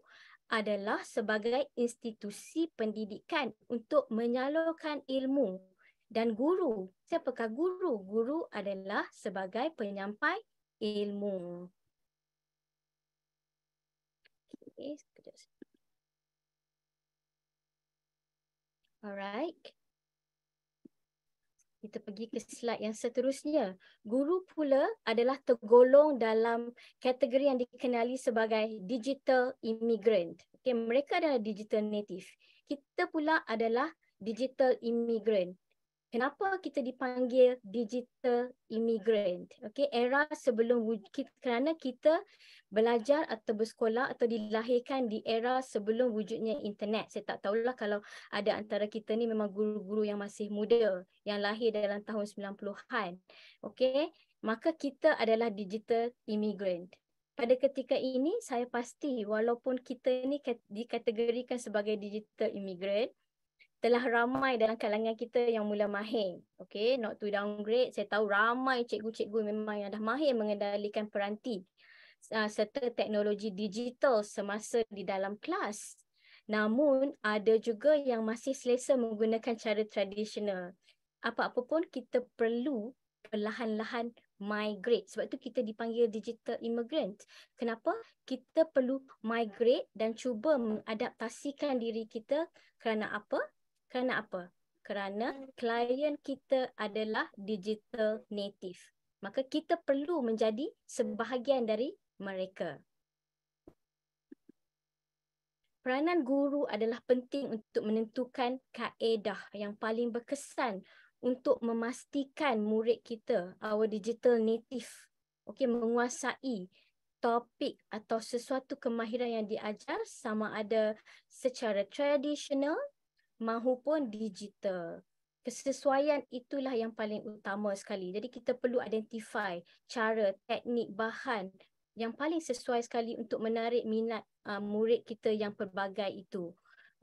adalah sebagai institusi pendidikan untuk menyalurkan ilmu dan guru. Siapakah guru? Guru adalah sebagai penyampai ilmu. Okay, Alright kita pergi ke slide yang seterusnya. Guru pula adalah tergolong dalam kategori yang dikenali sebagai digital immigrant. Okay, mereka adalah digital native. Kita pula adalah digital immigrant kenapa kita dipanggil digital immigrant okey era sebelum wujud kerana kita belajar atau bersekolah atau dilahirkan di era sebelum wujudnya internet saya tak tahulah kalau ada antara kita ni memang guru-guru yang masih muda yang lahir dalam tahun 90-an okey maka kita adalah digital immigrant pada ketika ini saya pasti walaupun kita ni dikategorikan sebagai digital immigrant telah ramai dalam kalangan kita yang mula mahir. Okay, not to downgrade. Saya tahu ramai cikgu-cikgu memang yang dah mahir mengendalikan peranti uh, serta teknologi digital semasa di dalam kelas. Namun, ada juga yang masih selesa menggunakan cara tradisional. Apa-apa pun, kita perlu perlahan-lahan migrate. Sebab tu kita dipanggil digital immigrant. Kenapa? Kita perlu migrate dan cuba mengadaptasikan diri kita kerana apa? Kerana apa? Kerana klien kita adalah digital native. Maka kita perlu menjadi sebahagian dari mereka. Peranan guru adalah penting untuk menentukan kaedah yang paling berkesan untuk memastikan murid kita, our digital native, okay, menguasai topik atau sesuatu kemahiran yang diajar sama ada secara tradisional mahupun digital. Kesesuaian itulah yang paling utama sekali. Jadi kita perlu identify cara, teknik, bahan yang paling sesuai sekali untuk menarik minat uh, murid kita yang pelbagai itu.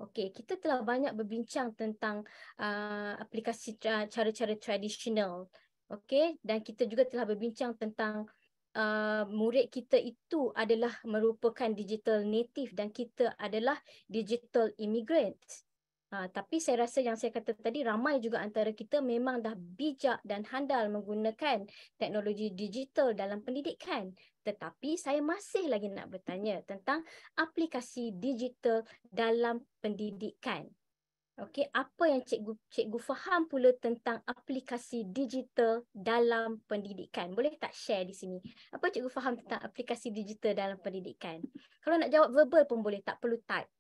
Okey, kita telah banyak berbincang tentang uh, aplikasi tra- cara-cara tradisional. Okey, dan kita juga telah berbincang tentang uh, murid kita itu adalah merupakan digital native dan kita adalah digital immigrants. Ha, tapi saya rasa yang saya kata tadi, ramai juga antara kita memang dah bijak dan handal menggunakan teknologi digital dalam pendidikan. Tetapi saya masih lagi nak bertanya tentang aplikasi digital dalam pendidikan. Okey, apa yang cikgu cikgu faham pula tentang aplikasi digital dalam pendidikan? Boleh tak share di sini? Apa cikgu faham tentang aplikasi digital dalam pendidikan? Kalau nak jawab verbal pun boleh, tak perlu type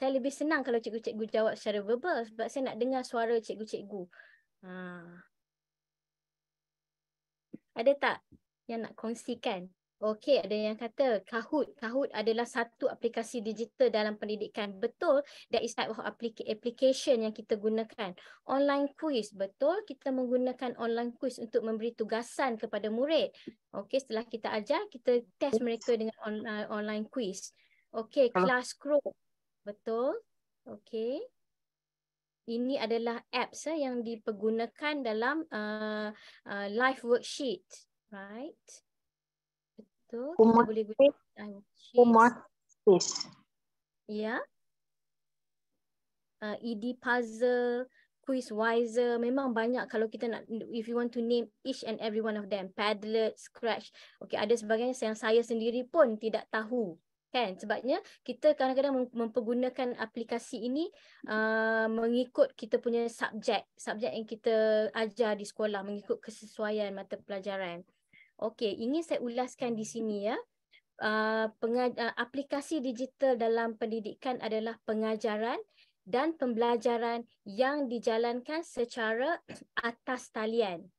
saya lebih senang kalau cikgu-cikgu jawab secara verbal sebab saya nak dengar suara cikgu-cikgu. Ha. Ada tak yang nak kongsikan? Okey, ada yang kata Kahoot. Kahoot adalah satu aplikasi digital dalam pendidikan. Betul, that is type of application yang kita gunakan. Online quiz, betul. Kita menggunakan online quiz untuk memberi tugasan kepada murid. Okey, setelah kita ajar, kita test mereka dengan online, online quiz. Okey, class group. Betul. Okey. Ini adalah apps eh, yang dipergunakan dalam uh, uh, live worksheet. Right. Betul. Kita boleh guna live Ya. Yeah. Uh, ED Puzzle, Quizwiser, Memang banyak kalau kita nak, if you want to name each and every one of them. Padlet, Scratch. Okay, ada sebagainya yang saya sendiri pun tidak tahu kan sebabnya kita kadang-kadang mempergunakan aplikasi ini uh, mengikut kita punya subjek subjek yang kita ajar di sekolah mengikut kesesuaian mata pelajaran okey ingin saya ulaskan di sini ya uh, pengaj- uh, aplikasi digital dalam pendidikan adalah pengajaran dan pembelajaran yang dijalankan secara atas talian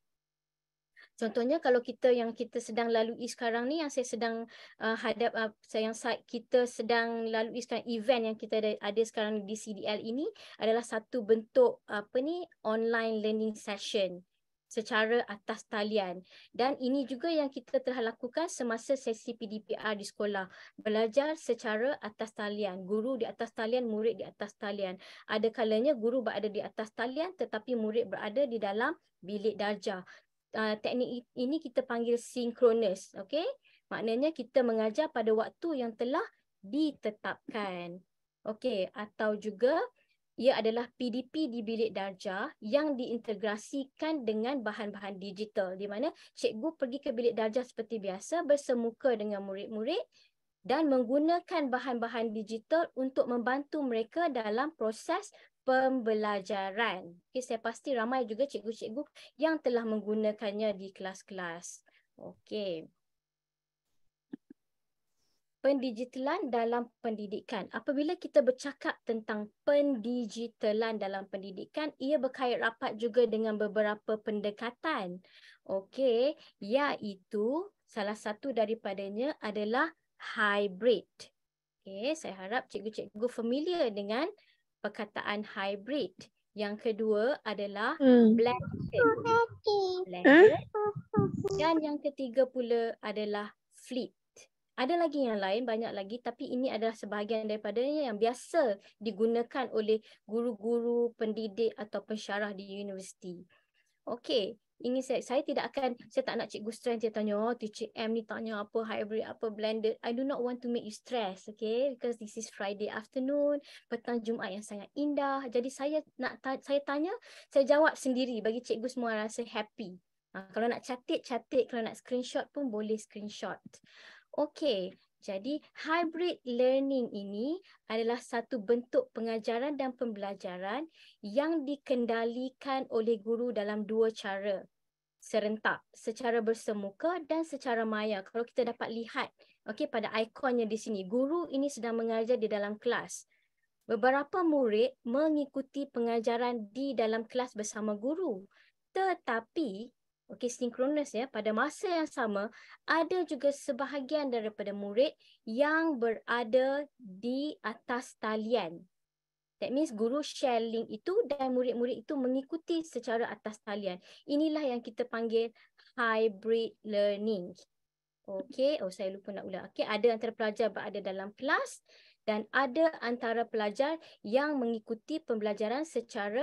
Contohnya kalau kita yang kita sedang lalui sekarang ni yang saya sedang uh, hadap uh, saya yang kita sedang lalui sekarang event yang kita ada, ada sekarang di CDL ini adalah satu bentuk apa ni online learning session secara atas talian dan ini juga yang kita telah lakukan semasa sesi PDPR di sekolah belajar secara atas talian guru di atas talian murid di atas talian ada kalanya guru berada di atas talian tetapi murid berada di dalam bilik darjah Uh, teknik ini kita panggil synchronous. Okay? Maknanya kita mengajar pada waktu yang telah ditetapkan. Okay? Atau juga ia adalah PDP di bilik darjah yang diintegrasikan dengan bahan-bahan digital. Di mana cikgu pergi ke bilik darjah seperti biasa bersemuka dengan murid-murid dan menggunakan bahan-bahan digital untuk membantu mereka dalam proses pembelajaran. Okay, saya pasti ramai juga cikgu-cikgu yang telah menggunakannya di kelas-kelas. Okey. Pendigitalan dalam pendidikan. Apabila kita bercakap tentang pendigitalan dalam pendidikan, ia berkait rapat juga dengan beberapa pendekatan. Okey, iaitu salah satu daripadanya adalah hybrid. Okey, saya harap cikgu-cikgu familiar dengan perkataan hybrid. Yang kedua adalah hmm. blended. blended. Dan yang ketiga pula adalah flip. Ada lagi yang lain, banyak lagi tapi ini adalah sebahagian daripadanya yang biasa digunakan oleh guru-guru, pendidik atau pensyarah di universiti. Okey, ingin saya saya tidak akan saya tak nak cikgu stress dia tanya oh, teacher M ni tanya apa hybrid apa blended I do not want to make you stress okay because this is Friday afternoon petang Jumaat yang sangat indah jadi saya nak ta- saya tanya saya jawab sendiri bagi cikgu semua rasa happy ha, kalau nak catit catit kalau nak screenshot pun boleh screenshot okay jadi hybrid learning ini adalah satu bentuk pengajaran dan pembelajaran yang dikendalikan oleh guru dalam dua cara serentak secara bersemuka dan secara maya. Kalau kita dapat lihat okay, pada ikonnya di sini, guru ini sedang mengajar di dalam kelas. Beberapa murid mengikuti pengajaran di dalam kelas bersama guru. Tetapi, okay, sinkronis ya, pada masa yang sama, ada juga sebahagian daripada murid yang berada di atas talian. That means guru share link itu dan murid-murid itu mengikuti secara atas talian. Inilah yang kita panggil hybrid learning. Okay, oh saya lupa nak ulang. Okay, ada antara pelajar berada dalam kelas dan ada antara pelajar yang mengikuti pembelajaran secara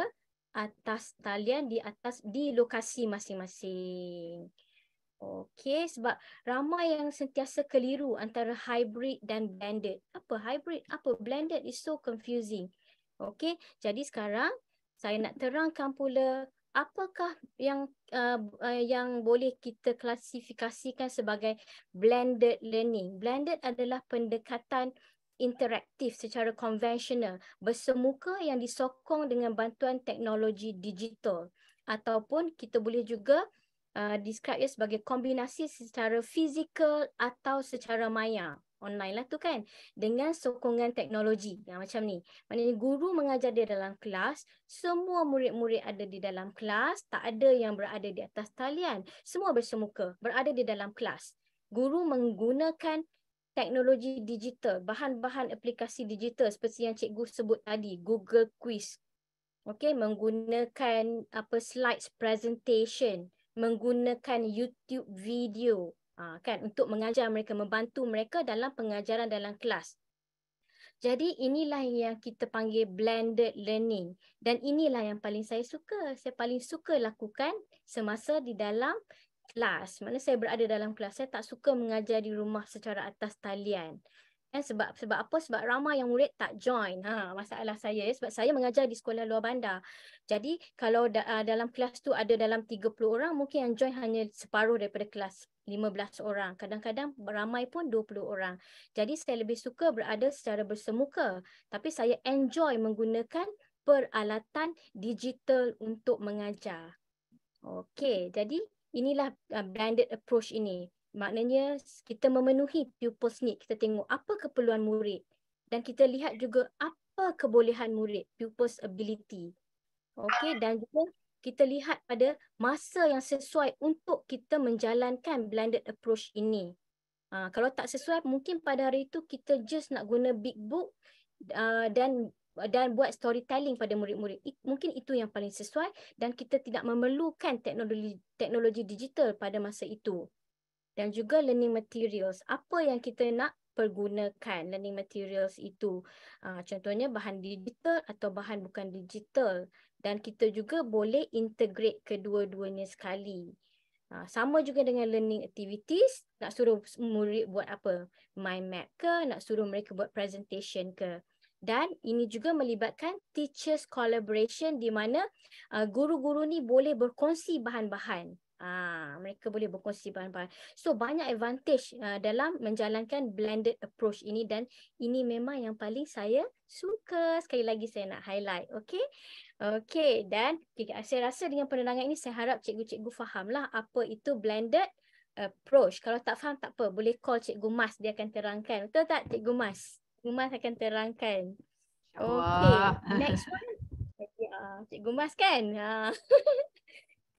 atas talian di atas di lokasi masing-masing. Okay, sebab ramai yang sentiasa keliru antara hybrid dan blended. Apa hybrid? Apa blended It's so confusing. Okey, jadi sekarang saya nak terangkan pula apakah yang uh, uh, yang boleh kita klasifikasikan sebagai blended learning. Blended adalah pendekatan interaktif secara konvensional bersemuka yang disokong dengan bantuan teknologi digital ataupun kita boleh juga uh, describe ia sebagai kombinasi secara fizikal atau secara maya online lah tu kan dengan sokongan teknologi yang macam ni maknanya guru mengajar dia dalam kelas semua murid-murid ada di dalam kelas tak ada yang berada di atas talian semua bersemuka berada di dalam kelas guru menggunakan teknologi digital bahan-bahan aplikasi digital seperti yang cikgu sebut tadi Google Quiz okey menggunakan apa slides presentation menggunakan YouTube video Ah, kan untuk mengajar mereka membantu mereka dalam pengajaran dalam kelas. Jadi inilah yang kita panggil blended learning dan inilah yang paling saya suka. Saya paling suka lakukan semasa di dalam kelas. Mana saya berada dalam kelas, saya tak suka mengajar di rumah secara atas talian. Eh, sebab sebab apa? Sebab ramai yang murid tak join. Ha, masalah saya eh? sebab saya mengajar di sekolah luar bandar. Jadi kalau da- ah, dalam kelas tu ada dalam 30 orang, mungkin yang join hanya separuh daripada kelas 15 orang. Kadang-kadang ramai pun 20 orang. Jadi saya lebih suka berada secara bersemuka. Tapi saya enjoy menggunakan peralatan digital untuk mengajar. Okey, jadi inilah uh, ah, blended approach ini maknanya kita memenuhi pupils need kita tengok apa keperluan murid dan kita lihat juga apa kebolehan murid pupils ability okay dan juga kita lihat pada masa yang sesuai untuk kita menjalankan blended approach ini uh, kalau tak sesuai mungkin pada hari itu kita just nak guna big book uh, dan dan buat storytelling pada murid-murid. It, mungkin itu yang paling sesuai dan kita tidak memerlukan teknologi teknologi digital pada masa itu dan juga learning materials apa yang kita nak pergunakan learning materials itu uh, contohnya bahan digital atau bahan bukan digital dan kita juga boleh integrate kedua-duanya sekali uh, sama juga dengan learning activities nak suruh murid buat apa mind map ke nak suruh mereka buat presentation ke dan ini juga melibatkan teachers collaboration di mana uh, guru-guru ni boleh berkongsi bahan-bahan Ah, mereka boleh berkongsi bahan-bahan. So banyak advantage uh, dalam menjalankan blended approach ini dan ini memang yang paling saya suka. Sekali lagi saya nak highlight. Okay? Okay. Dan okay, saya rasa dengan penerangan ini saya harap cikgu-cikgu fahamlah apa itu blended approach. Kalau tak faham tak apa. Boleh call cikgu Mas. Dia akan terangkan. Betul tak cikgu Mas? Cikgu Mas akan terangkan. Okay. Next one. Ah, cikgu Mas kan? Ah. *laughs*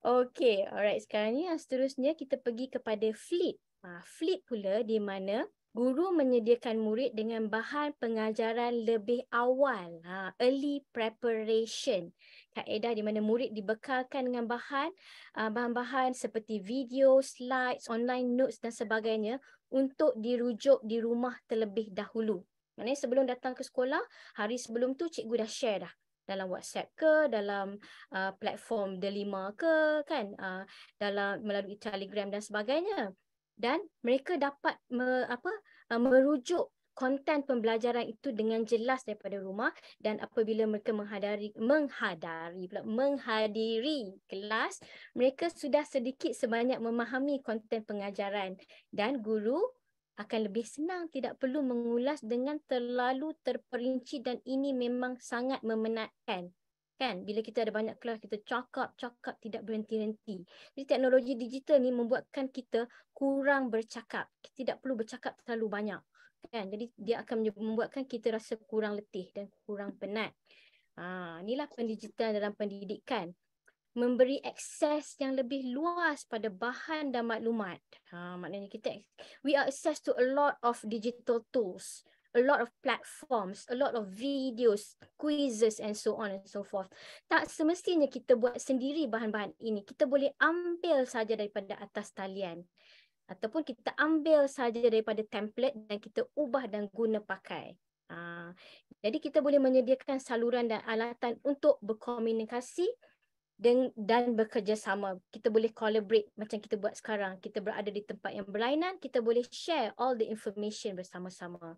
Okay, alright. Sekarang ni seterusnya kita pergi kepada flip. Ha, flip pula di mana guru menyediakan murid dengan bahan pengajaran lebih awal. Ha, early preparation. Kaedah di mana murid dibekalkan dengan bahan. Ha, bahan-bahan seperti video, slides, online notes dan sebagainya untuk dirujuk di rumah terlebih dahulu. Maksudnya sebelum datang ke sekolah, hari sebelum tu cikgu dah share dah dalam WhatsApp ke dalam uh, platform Delima ke kan uh, dalam melalui Telegram dan sebagainya dan mereka dapat me, apa uh, merujuk konten pembelajaran itu dengan jelas daripada rumah dan apabila mereka menghadari menghadiri pula menghadiri kelas mereka sudah sedikit sebanyak memahami konten pengajaran dan guru akan lebih senang tidak perlu mengulas dengan terlalu terperinci dan ini memang sangat memenatkan kan bila kita ada banyak kelas kita cakap cakap tidak berhenti-henti jadi teknologi digital ni membuatkan kita kurang bercakap kita tidak perlu bercakap terlalu banyak kan jadi dia akan membuatkan kita rasa kurang letih dan kurang penat ha inilah pendigitalan dalam pendidikan memberi akses yang lebih luas pada bahan dan maklumat. Ha, maknanya kita we are access to a lot of digital tools, a lot of platforms, a lot of videos, quizzes and so on and so forth. Tak semestinya kita buat sendiri bahan-bahan ini. Kita boleh ambil saja daripada atas talian ataupun kita ambil saja daripada template dan kita ubah dan guna pakai. Ha, jadi kita boleh menyediakan saluran dan alatan untuk berkomunikasi dan bekerjasama kita boleh collaborate macam kita buat sekarang kita berada di tempat yang berlainan kita boleh share all the information bersama-sama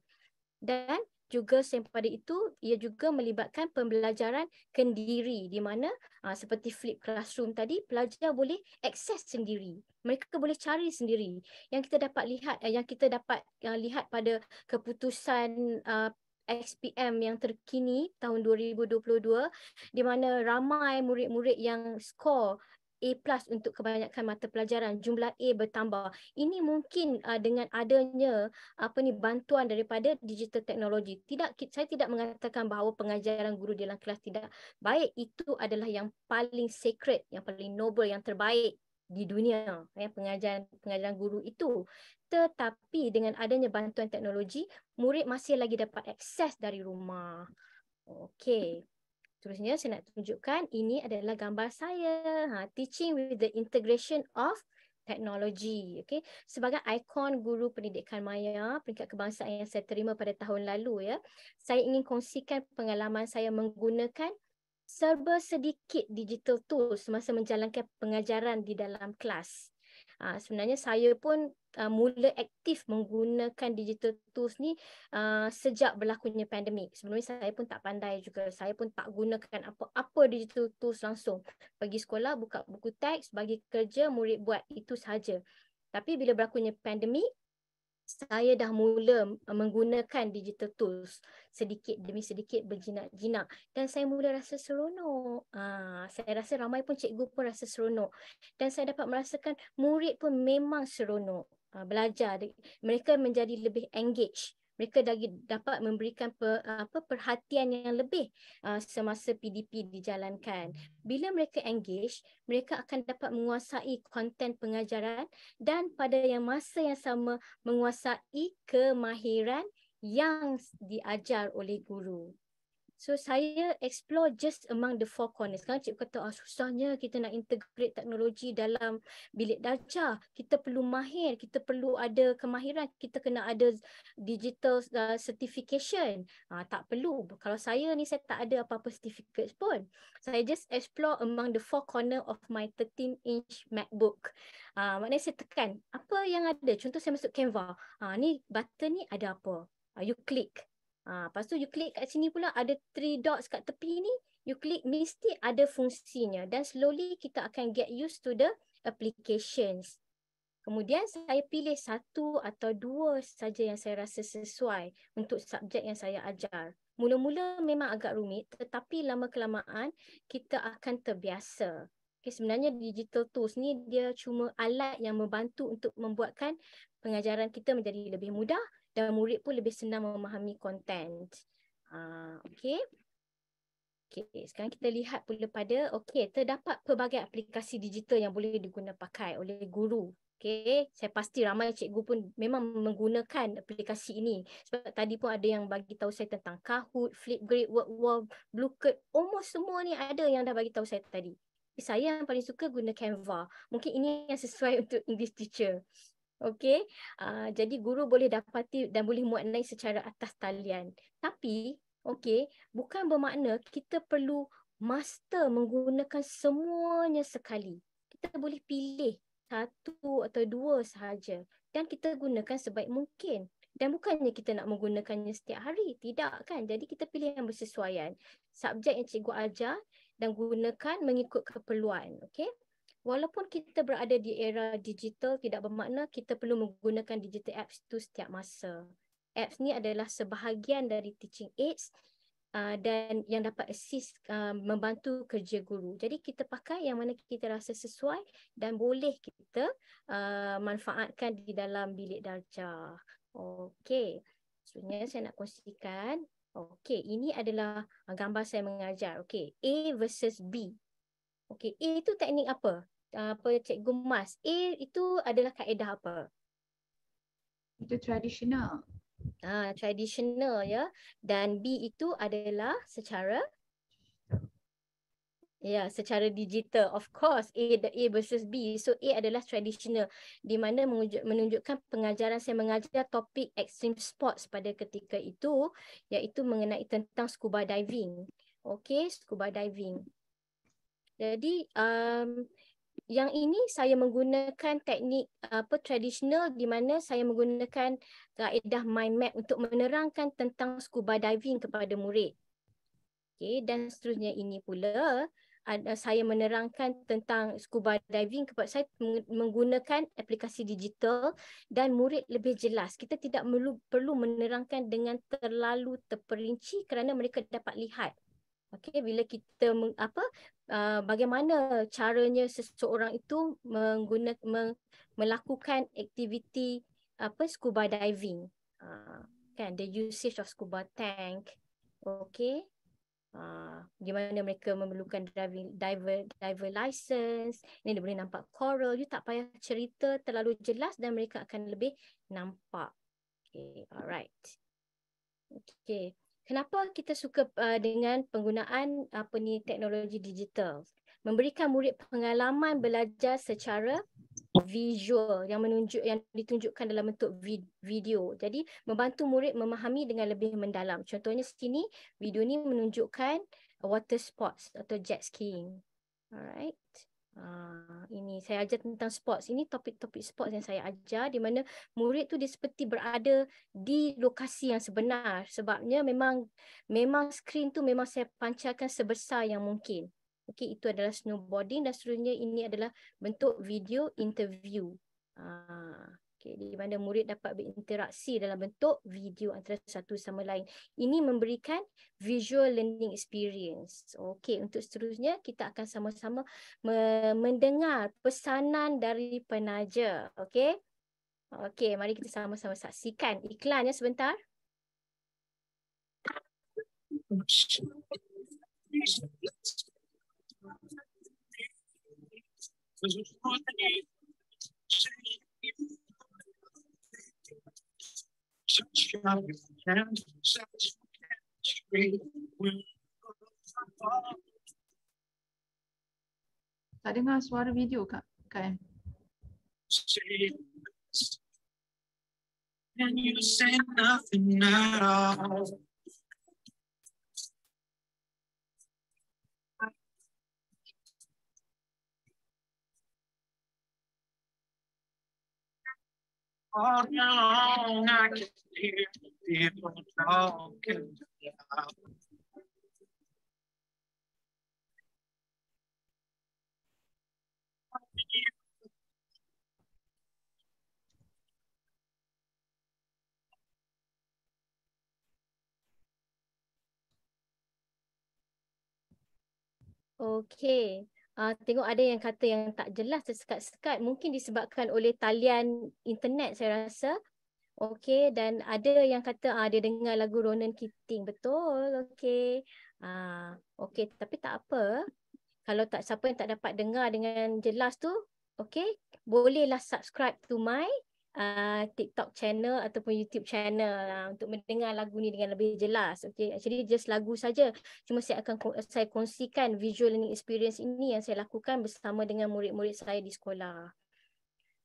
dan juga selain pada itu ia juga melibatkan pembelajaran kendiri di mana aa, ah, seperti flip classroom tadi pelajar boleh akses sendiri mereka boleh cari sendiri yang kita dapat lihat eh, yang kita dapat yang ah, lihat pada keputusan aa, ah, SPM yang terkini tahun 2022 di mana ramai murid-murid yang skor A plus untuk kebanyakan mata pelajaran jumlah A bertambah. Ini mungkin uh, dengan adanya apa ni bantuan daripada digital teknologi. Tidak saya tidak mengatakan bahawa pengajaran guru di dalam kelas tidak baik. Itu adalah yang paling sacred, yang paling noble, yang terbaik di dunia ya pengajaran pengajaran guru itu tetapi dengan adanya bantuan teknologi murid masih lagi dapat akses dari rumah okey seterusnya saya nak tunjukkan ini adalah gambar saya ha teaching with the integration of teknologi okey sebagai ikon guru pendidikan maya peringkat kebangsaan yang saya terima pada tahun lalu ya saya ingin kongsikan pengalaman saya menggunakan serba sedikit digital tools semasa menjalankan pengajaran di dalam kelas. Uh, sebenarnya saya pun uh, mula aktif menggunakan digital tools ni uh, sejak berlakunya pandemik. Sebenarnya saya pun tak pandai juga. Saya pun tak gunakan apa-apa digital tools langsung. Pergi sekolah, buka buku teks, bagi kerja, murid buat itu saja. Tapi bila berlakunya pandemik, saya dah mula menggunakan digital tools sedikit demi sedikit berjinak-jinak dan saya mula rasa seronok. Ah, saya rasa ramai pun cikgu pun rasa seronok dan saya dapat merasakan murid pun memang seronok ah, belajar. Mereka menjadi lebih engaged mereka lagi dapat memberikan per, apa perhatian yang lebih uh, semasa PDP dijalankan bila mereka engage mereka akan dapat menguasai konten pengajaran dan pada yang masa yang sama menguasai kemahiran yang diajar oleh guru So saya explore just among the four corners. Kan cik kata ah, susahnya kita nak integrate teknologi dalam bilik darjah. Kita perlu mahir, kita perlu ada kemahiran, kita kena ada digital uh, certification. Ah, tak perlu. Kalau saya ni saya tak ada apa-apa certificate pun. Saya just explore among the four corner of my 13 inch MacBook. Ah, maknanya saya tekan apa yang ada. Contoh saya masuk Canva. Ah, ni button ni ada apa? Ah, you click. Ha, lepas tu you click kat sini pula ada three dots kat tepi ni. You click mesti ada fungsinya dan slowly kita akan get used to the applications. Kemudian saya pilih satu atau dua saja yang saya rasa sesuai untuk subjek yang saya ajar. Mula-mula memang agak rumit tetapi lama-kelamaan kita akan terbiasa. Okay, sebenarnya digital tools ni dia cuma alat yang membantu untuk membuatkan pengajaran kita menjadi lebih mudah dan murid pun lebih senang memahami content. Ah, okay. okay. Sekarang kita lihat pula pada, okay, terdapat pelbagai aplikasi digital yang boleh pakai oleh guru. Okay. Saya pasti ramai cikgu pun memang menggunakan aplikasi ini. Sebab tadi pun ada yang bagi tahu saya tentang Kahoot, Flipgrid, Wordwall, Bluecurt. Almost semua ni ada yang dah bagi tahu saya tadi. Saya yang paling suka guna Canva. Mungkin ini yang sesuai *laughs* untuk English teacher. Okey, uh, jadi guru boleh dapati dan boleh muat naik secara atas talian. Tapi, okey, bukan bermakna kita perlu master menggunakan semuanya sekali. Kita boleh pilih satu atau dua sahaja dan kita gunakan sebaik mungkin. Dan bukannya kita nak menggunakannya setiap hari. Tidak kan? Jadi kita pilih yang bersesuaian. Subjek yang cikgu ajar dan gunakan mengikut keperluan. Okey? walaupun kita berada di era digital tidak bermakna kita perlu menggunakan digital apps itu setiap masa. Apps ni adalah sebahagian dari teaching aids uh, dan yang dapat assist uh, membantu kerja guru. Jadi kita pakai yang mana kita rasa sesuai dan boleh kita uh, manfaatkan di dalam bilik darjah. Okey. Sebenarnya saya nak kongsikan. Okey, ini adalah gambar saya mengajar. Okey, A versus B. Okey, A itu teknik apa? apa cikgu Mas A itu adalah kaedah apa itu tradisional ah ha, tradisional ya dan B itu adalah secara Ya, secara digital. Of course, A, A versus B. So, A adalah tradisional Di mana menunjukkan pengajaran saya mengajar topik extreme sports pada ketika itu. Iaitu mengenai tentang scuba diving. Okay, scuba diving. Jadi, um, yang ini saya menggunakan teknik apa tradisional di mana saya menggunakan kaedah mind map untuk menerangkan tentang scuba diving kepada murid. Okey dan seterusnya ini pula ada saya menerangkan tentang scuba diving kepada saya menggunakan aplikasi digital dan murid lebih jelas. Kita tidak perlu menerangkan dengan terlalu terperinci kerana mereka dapat lihat Okey, bila kita apa uh, bagaimana caranya seseorang itu menggunakan me, melakukan aktiviti apa scuba diving. Uh, kan the usage of scuba tank. Okey. Uh, gimana mereka memerlukan diving, diver diver license ini dia boleh nampak coral you tak payah cerita terlalu jelas dan mereka akan lebih nampak Okey, alright Okey kenapa kita suka uh, dengan penggunaan apa ni teknologi digital memberikan murid pengalaman belajar secara visual yang menunjuk yang ditunjukkan dalam bentuk video. Jadi membantu murid memahami dengan lebih mendalam. Contohnya sini video ni menunjukkan water sports atau jet skiing. Alright. Uh, ini saya ajar tentang sports. Ini topik-topik sports yang saya ajar di mana murid tu dia seperti berada di lokasi yang sebenar sebabnya memang memang skrin tu memang saya pancarkan sebesar yang mungkin. Okey itu adalah snowboarding dan seterusnya ini adalah bentuk video interview. Uh, Okay, di mana murid dapat berinteraksi dalam bentuk video antara satu sama lain. Ini memberikan visual learning experience. Okey, untuk seterusnya kita akan sama-sama me- mendengar pesanan dari penaja. Okey. Okey, mari kita sama-sama saksikan iklannya sebentar. Thank you. can, Tak dengar suara video Kak KM. And you say nothing at all. Oh no, I can hear People talking. Okay. Uh, tengok ada yang kata yang tak jelas tersekat-sekat mungkin disebabkan oleh talian internet saya rasa. Okey dan ada yang kata uh, dia dengar lagu Ronan Keating betul. Okey. Ah uh, okey tapi tak apa. Kalau tak siapa yang tak dapat dengar dengan jelas tu, okey, bolehlah subscribe to my uh, TikTok channel ataupun YouTube channel uh, untuk mendengar lagu ni dengan lebih jelas. Okay, actually just lagu saja. Cuma saya akan saya kongsikan visual learning experience ini yang saya lakukan bersama dengan murid-murid saya di sekolah.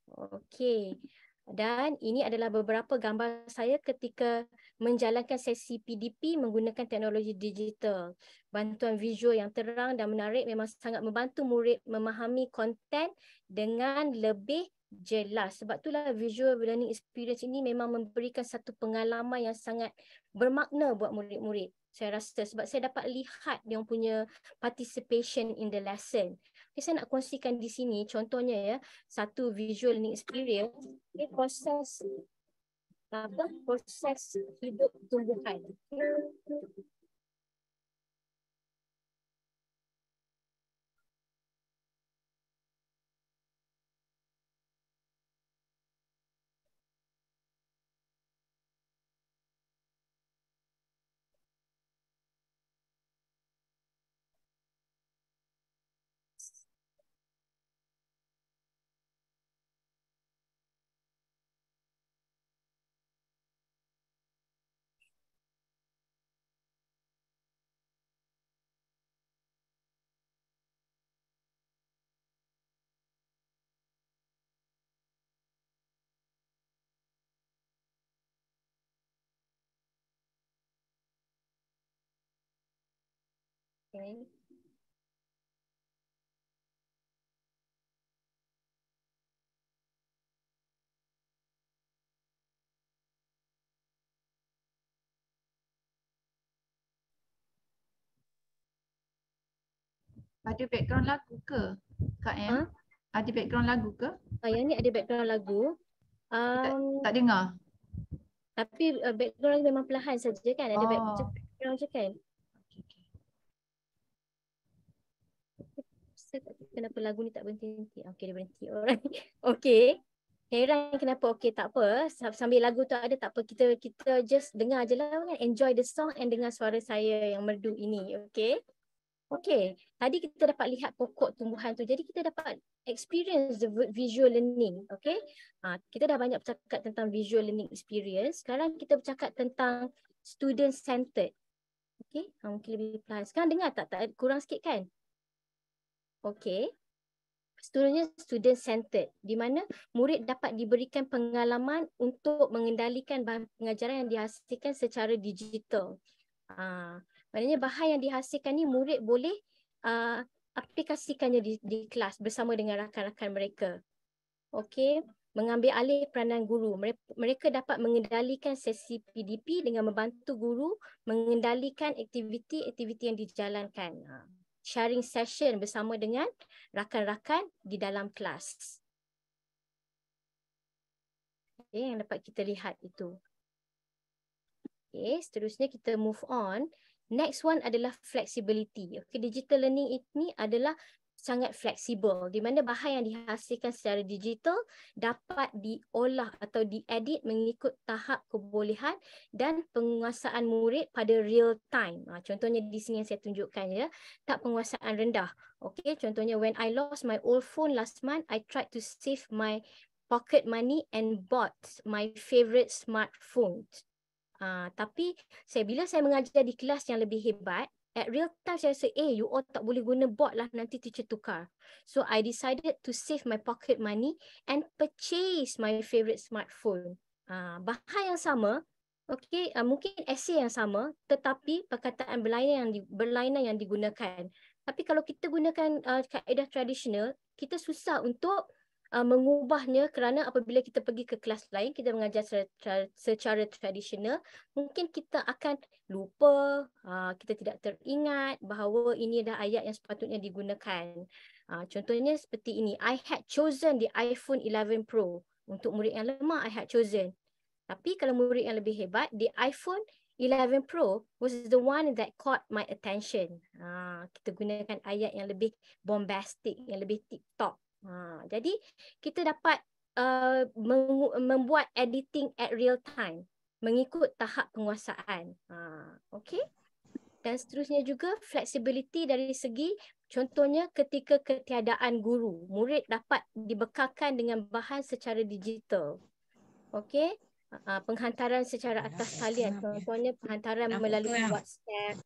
Okay, dan ini adalah beberapa gambar saya ketika menjalankan sesi PDP menggunakan teknologi digital. Bantuan visual yang terang dan menarik memang sangat membantu murid memahami konten dengan lebih jelas. Sebab itulah visual learning experience ini memang memberikan satu pengalaman yang sangat bermakna buat murid-murid. Saya rasa sebab saya dapat lihat dia punya participation in the lesson. Okay, saya nak kongsikan di sini contohnya ya, satu visual learning experience okay, proses apa proses hidup tumbuhan. okay. Ada background lagu ke, Kak M? Ha? Ada background lagu ke? Ah, yang ni ada background lagu. Um, tak, tak dengar. Tapi uh, background lagu memang perlahan saja kan? Ada oh. background je kan? rasa kenapa lagu ni tak berhenti-henti. Okay, dia berhenti. Alright. *laughs* Okay. Heran kenapa okay tak apa. Sambil lagu tu ada tak apa. Kita kita just dengar je lah kan. Enjoy the song and dengar suara saya yang merdu ini. Okay. Okay. Tadi kita dapat lihat pokok tumbuhan tu. Jadi kita dapat experience the visual learning. Okay. Ha, kita dah banyak bercakap tentang visual learning experience. Sekarang kita bercakap tentang student-centered. Okay. Ha, mungkin lebih perlahan. Sekarang dengar tak, tak? Kurang sikit kan? Okay. Seterusnya student-centered di mana murid dapat diberikan pengalaman untuk mengendalikan bahan pengajaran yang dihasilkan secara digital. Uh, maknanya bahan yang dihasilkan ni murid boleh uh, aplikasikannya di, di kelas bersama dengan rakan-rakan mereka. Okey, mengambil alih peranan guru. Mereka dapat mengendalikan sesi PDP dengan membantu guru mengendalikan aktiviti-aktiviti yang dijalankan. Ah sharing session bersama dengan rakan-rakan di dalam kelas. Okay, yang dapat kita lihat itu. Okay, seterusnya kita move on. Next one adalah flexibility. Okay, digital learning ini adalah sangat fleksibel di mana bahan yang dihasilkan secara digital dapat diolah atau diedit mengikut tahap kebolehan dan penguasaan murid pada real time. Ha, contohnya di sini yang saya tunjukkan ya, tak penguasaan rendah. Okey, contohnya when I lost my old phone last month, I tried to save my pocket money and bought my favorite smartphone. Uh, tapi saya bila saya mengajar di kelas yang lebih hebat At real time saya rasa eh you all tak boleh guna bot lah nanti teacher tukar. So I decided to save my pocket money and purchase my favourite smartphone. Uh, bahan yang sama, okay, uh, mungkin essay yang sama tetapi perkataan berlainan yang, di, berlainan yang digunakan. Tapi kalau kita gunakan uh, kaedah tradisional, kita susah untuk uh, mengubahnya kerana apabila kita pergi ke kelas lain kita mengajar secara, secara tradisional mungkin kita akan lupa uh, kita tidak teringat bahawa ini adalah ayat yang sepatutnya digunakan uh, contohnya seperti ini I had chosen the iPhone 11 Pro untuk murid yang lemah I had chosen tapi kalau murid yang lebih hebat the iPhone 11 Pro was the one that caught my attention. Ah, kita gunakan ayat yang lebih bombastic, yang lebih TikTok. Ha, jadi kita dapat uh, membuat editing at real time mengikut tahap penguasaan. Ha, okay. Dan seterusnya juga fleksibiliti dari segi contohnya ketika ketiadaan guru, murid dapat dibekalkan dengan bahan secara digital. Okay. Uh, ha, penghantaran secara ya, atas ya, talian ya. contohnya penghantaran melalui WhatsApp,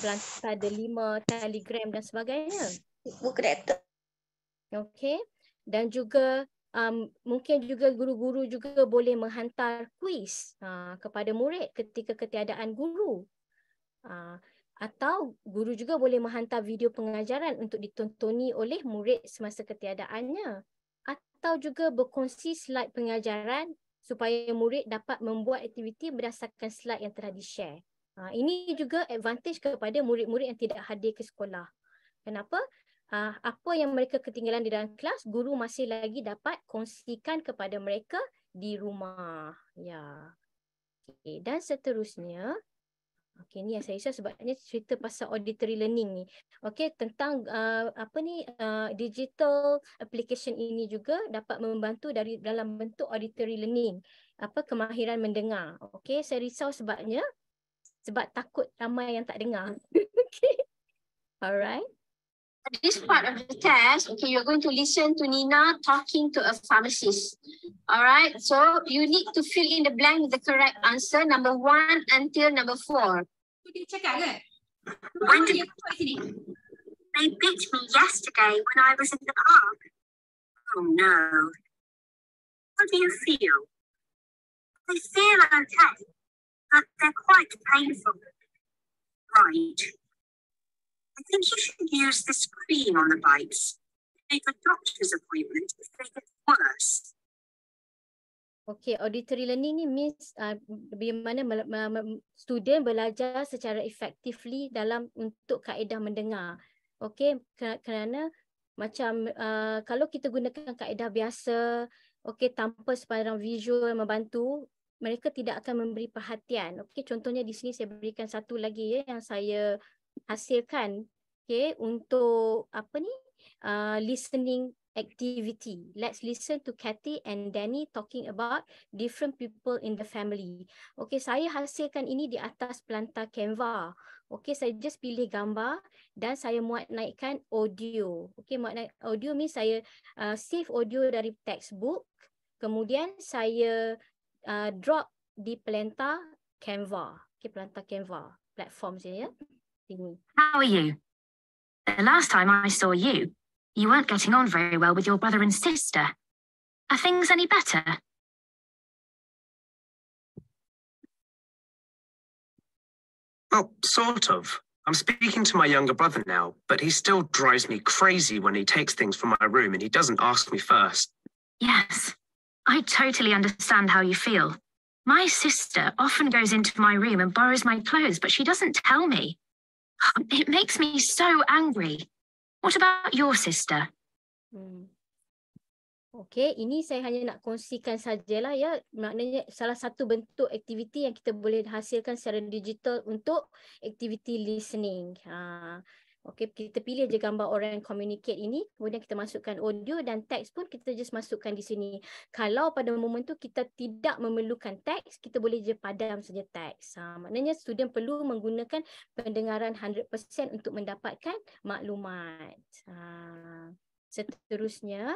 Plantar Delima, Telegram dan sebagainya. Buku data. Okay. Dan juga um, mungkin juga guru-guru juga boleh menghantar kuis uh, kepada murid ketika ketiadaan guru. Uh, atau guru juga boleh menghantar video pengajaran untuk ditontoni oleh murid semasa ketiadaannya. Atau juga berkongsi slide pengajaran supaya murid dapat membuat aktiviti berdasarkan slide yang telah di-share. Ha, ini juga advantage kepada murid-murid yang tidak hadir ke sekolah. Kenapa? uh, apa yang mereka ketinggalan di dalam kelas, guru masih lagi dapat kongsikan kepada mereka di rumah. Ya. Okay. Dan seterusnya, okay, ni yang saya risau sebabnya cerita pasal auditory learning ni. Okay, tentang uh, apa ni uh, digital application ini juga dapat membantu dari dalam bentuk auditory learning. Apa kemahiran mendengar. Okay, saya risau sebabnya sebab takut ramai yang tak dengar. *laughs* okay. Alright. this part of the test, okay, you're going to listen to Nina talking to a pharmacist. All right, so you need to fill in the blank with the correct answer, number one until number four. Dia cakap ke? When did, they beat me yesterday when I was in the park. Oh no. How do you feel? I feel okay, but they're quite painful. Right, I think you should use the screen on the bites. Make a doctor's appointment if they get worse. Okay, auditory learning ni means uh, bagaimana student belajar secara effectively dalam untuk kaedah mendengar. Okay, kerana macam uh, kalau kita gunakan kaedah biasa, okay, tanpa sepadan visual membantu, mereka tidak akan memberi perhatian. Okay, contohnya di sini saya berikan satu lagi ya yang saya hasilkan okay, untuk apa ni uh, listening activity. Let's listen to Cathy and Danny talking about different people in the family. Okay, saya hasilkan ini di atas planta Canva. Okay, saya just pilih gambar dan saya muat naikkan audio. Okay, muat naik audio means saya uh, save audio dari textbook. Kemudian saya uh, drop di planta Canva. Okay, planta Canva platform saya. Ya. How are you? The last time I saw you, you weren't getting on very well with your brother and sister. Are things any better? Well, sort of. I'm speaking to my younger brother now, but he still drives me crazy when he takes things from my room and he doesn't ask me first. Yes, I totally understand how you feel. My sister often goes into my room and borrows my clothes, but she doesn't tell me. *gasps* It makes me so angry. What about your sister? Hmm. Okay, ini saya hanya nak kongsikan sajalah ya. Maknanya salah satu bentuk aktiviti yang kita boleh hasilkan secara digital untuk aktiviti listening. Haa. Okay, kita pilih je gambar orang yang communicate ini. Kemudian kita masukkan audio dan teks pun kita just masukkan di sini. Kalau pada moment tu kita tidak memerlukan teks, kita boleh je padam saja teks. Ha, maknanya student perlu menggunakan pendengaran 100% untuk mendapatkan maklumat. Ha, seterusnya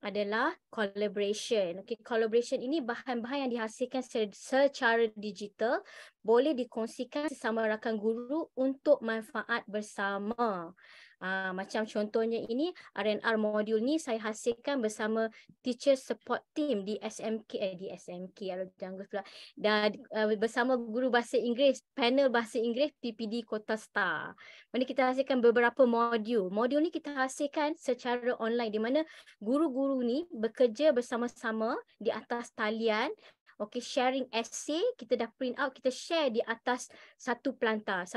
adalah collaboration. Okay, collaboration ini bahan-bahan yang dihasilkan secara digital boleh dikongsikan sesama rakan guru untuk manfaat bersama. Uh, macam contohnya ini R&R modul ni saya hasilkan bersama teacher support team di SMK eh, di SMK kalau jangan pula dan uh, bersama guru bahasa Inggeris panel bahasa Inggeris PPD Kota Star. Mana kita hasilkan beberapa modul. Modul ni kita hasilkan secara online di mana guru-guru ni bekerja bersama-sama di atas talian okay, sharing essay, kita dah print out, kita share di atas satu planta.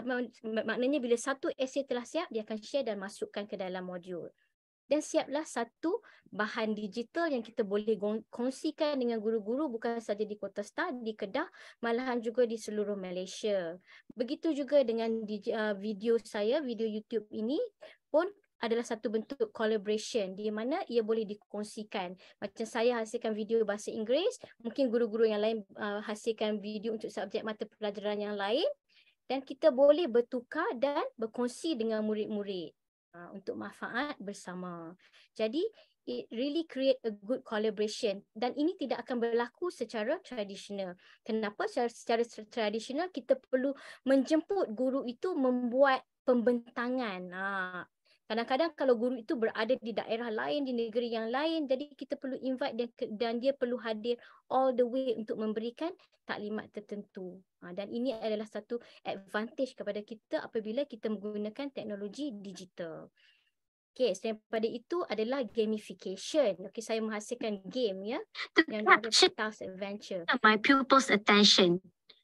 Maknanya bila satu essay telah siap, dia akan share dan masukkan ke dalam modul. Dan siaplah satu bahan digital yang kita boleh kongsikan dengan guru-guru bukan saja di Kota Star, di Kedah, malahan juga di seluruh Malaysia. Begitu juga dengan uh, video saya, video YouTube ini pun adalah satu bentuk collaboration di mana ia boleh dikongsikan. Macam saya hasilkan video bahasa Inggeris, mungkin guru-guru yang lain uh, hasilkan video untuk subjek mata pelajaran yang lain dan kita boleh bertukar dan berkongsi dengan murid-murid uh, untuk manfaat bersama. Jadi it really create a good collaboration dan ini tidak akan berlaku secara tradisional. Kenapa secara, secara tradisional kita perlu menjemput guru itu membuat pembentangan. Ah, Kadang-kadang kalau guru itu berada di daerah lain, di negeri yang lain, jadi kita perlu invite dia dan dia perlu hadir all the way untuk memberikan taklimat tertentu. Ha, dan ini adalah satu advantage kepada kita apabila kita menggunakan teknologi digital. Okay, selain daripada itu adalah gamification. Okay, saya menghasilkan game ya. To yang capture task adventure. My pupils' attention.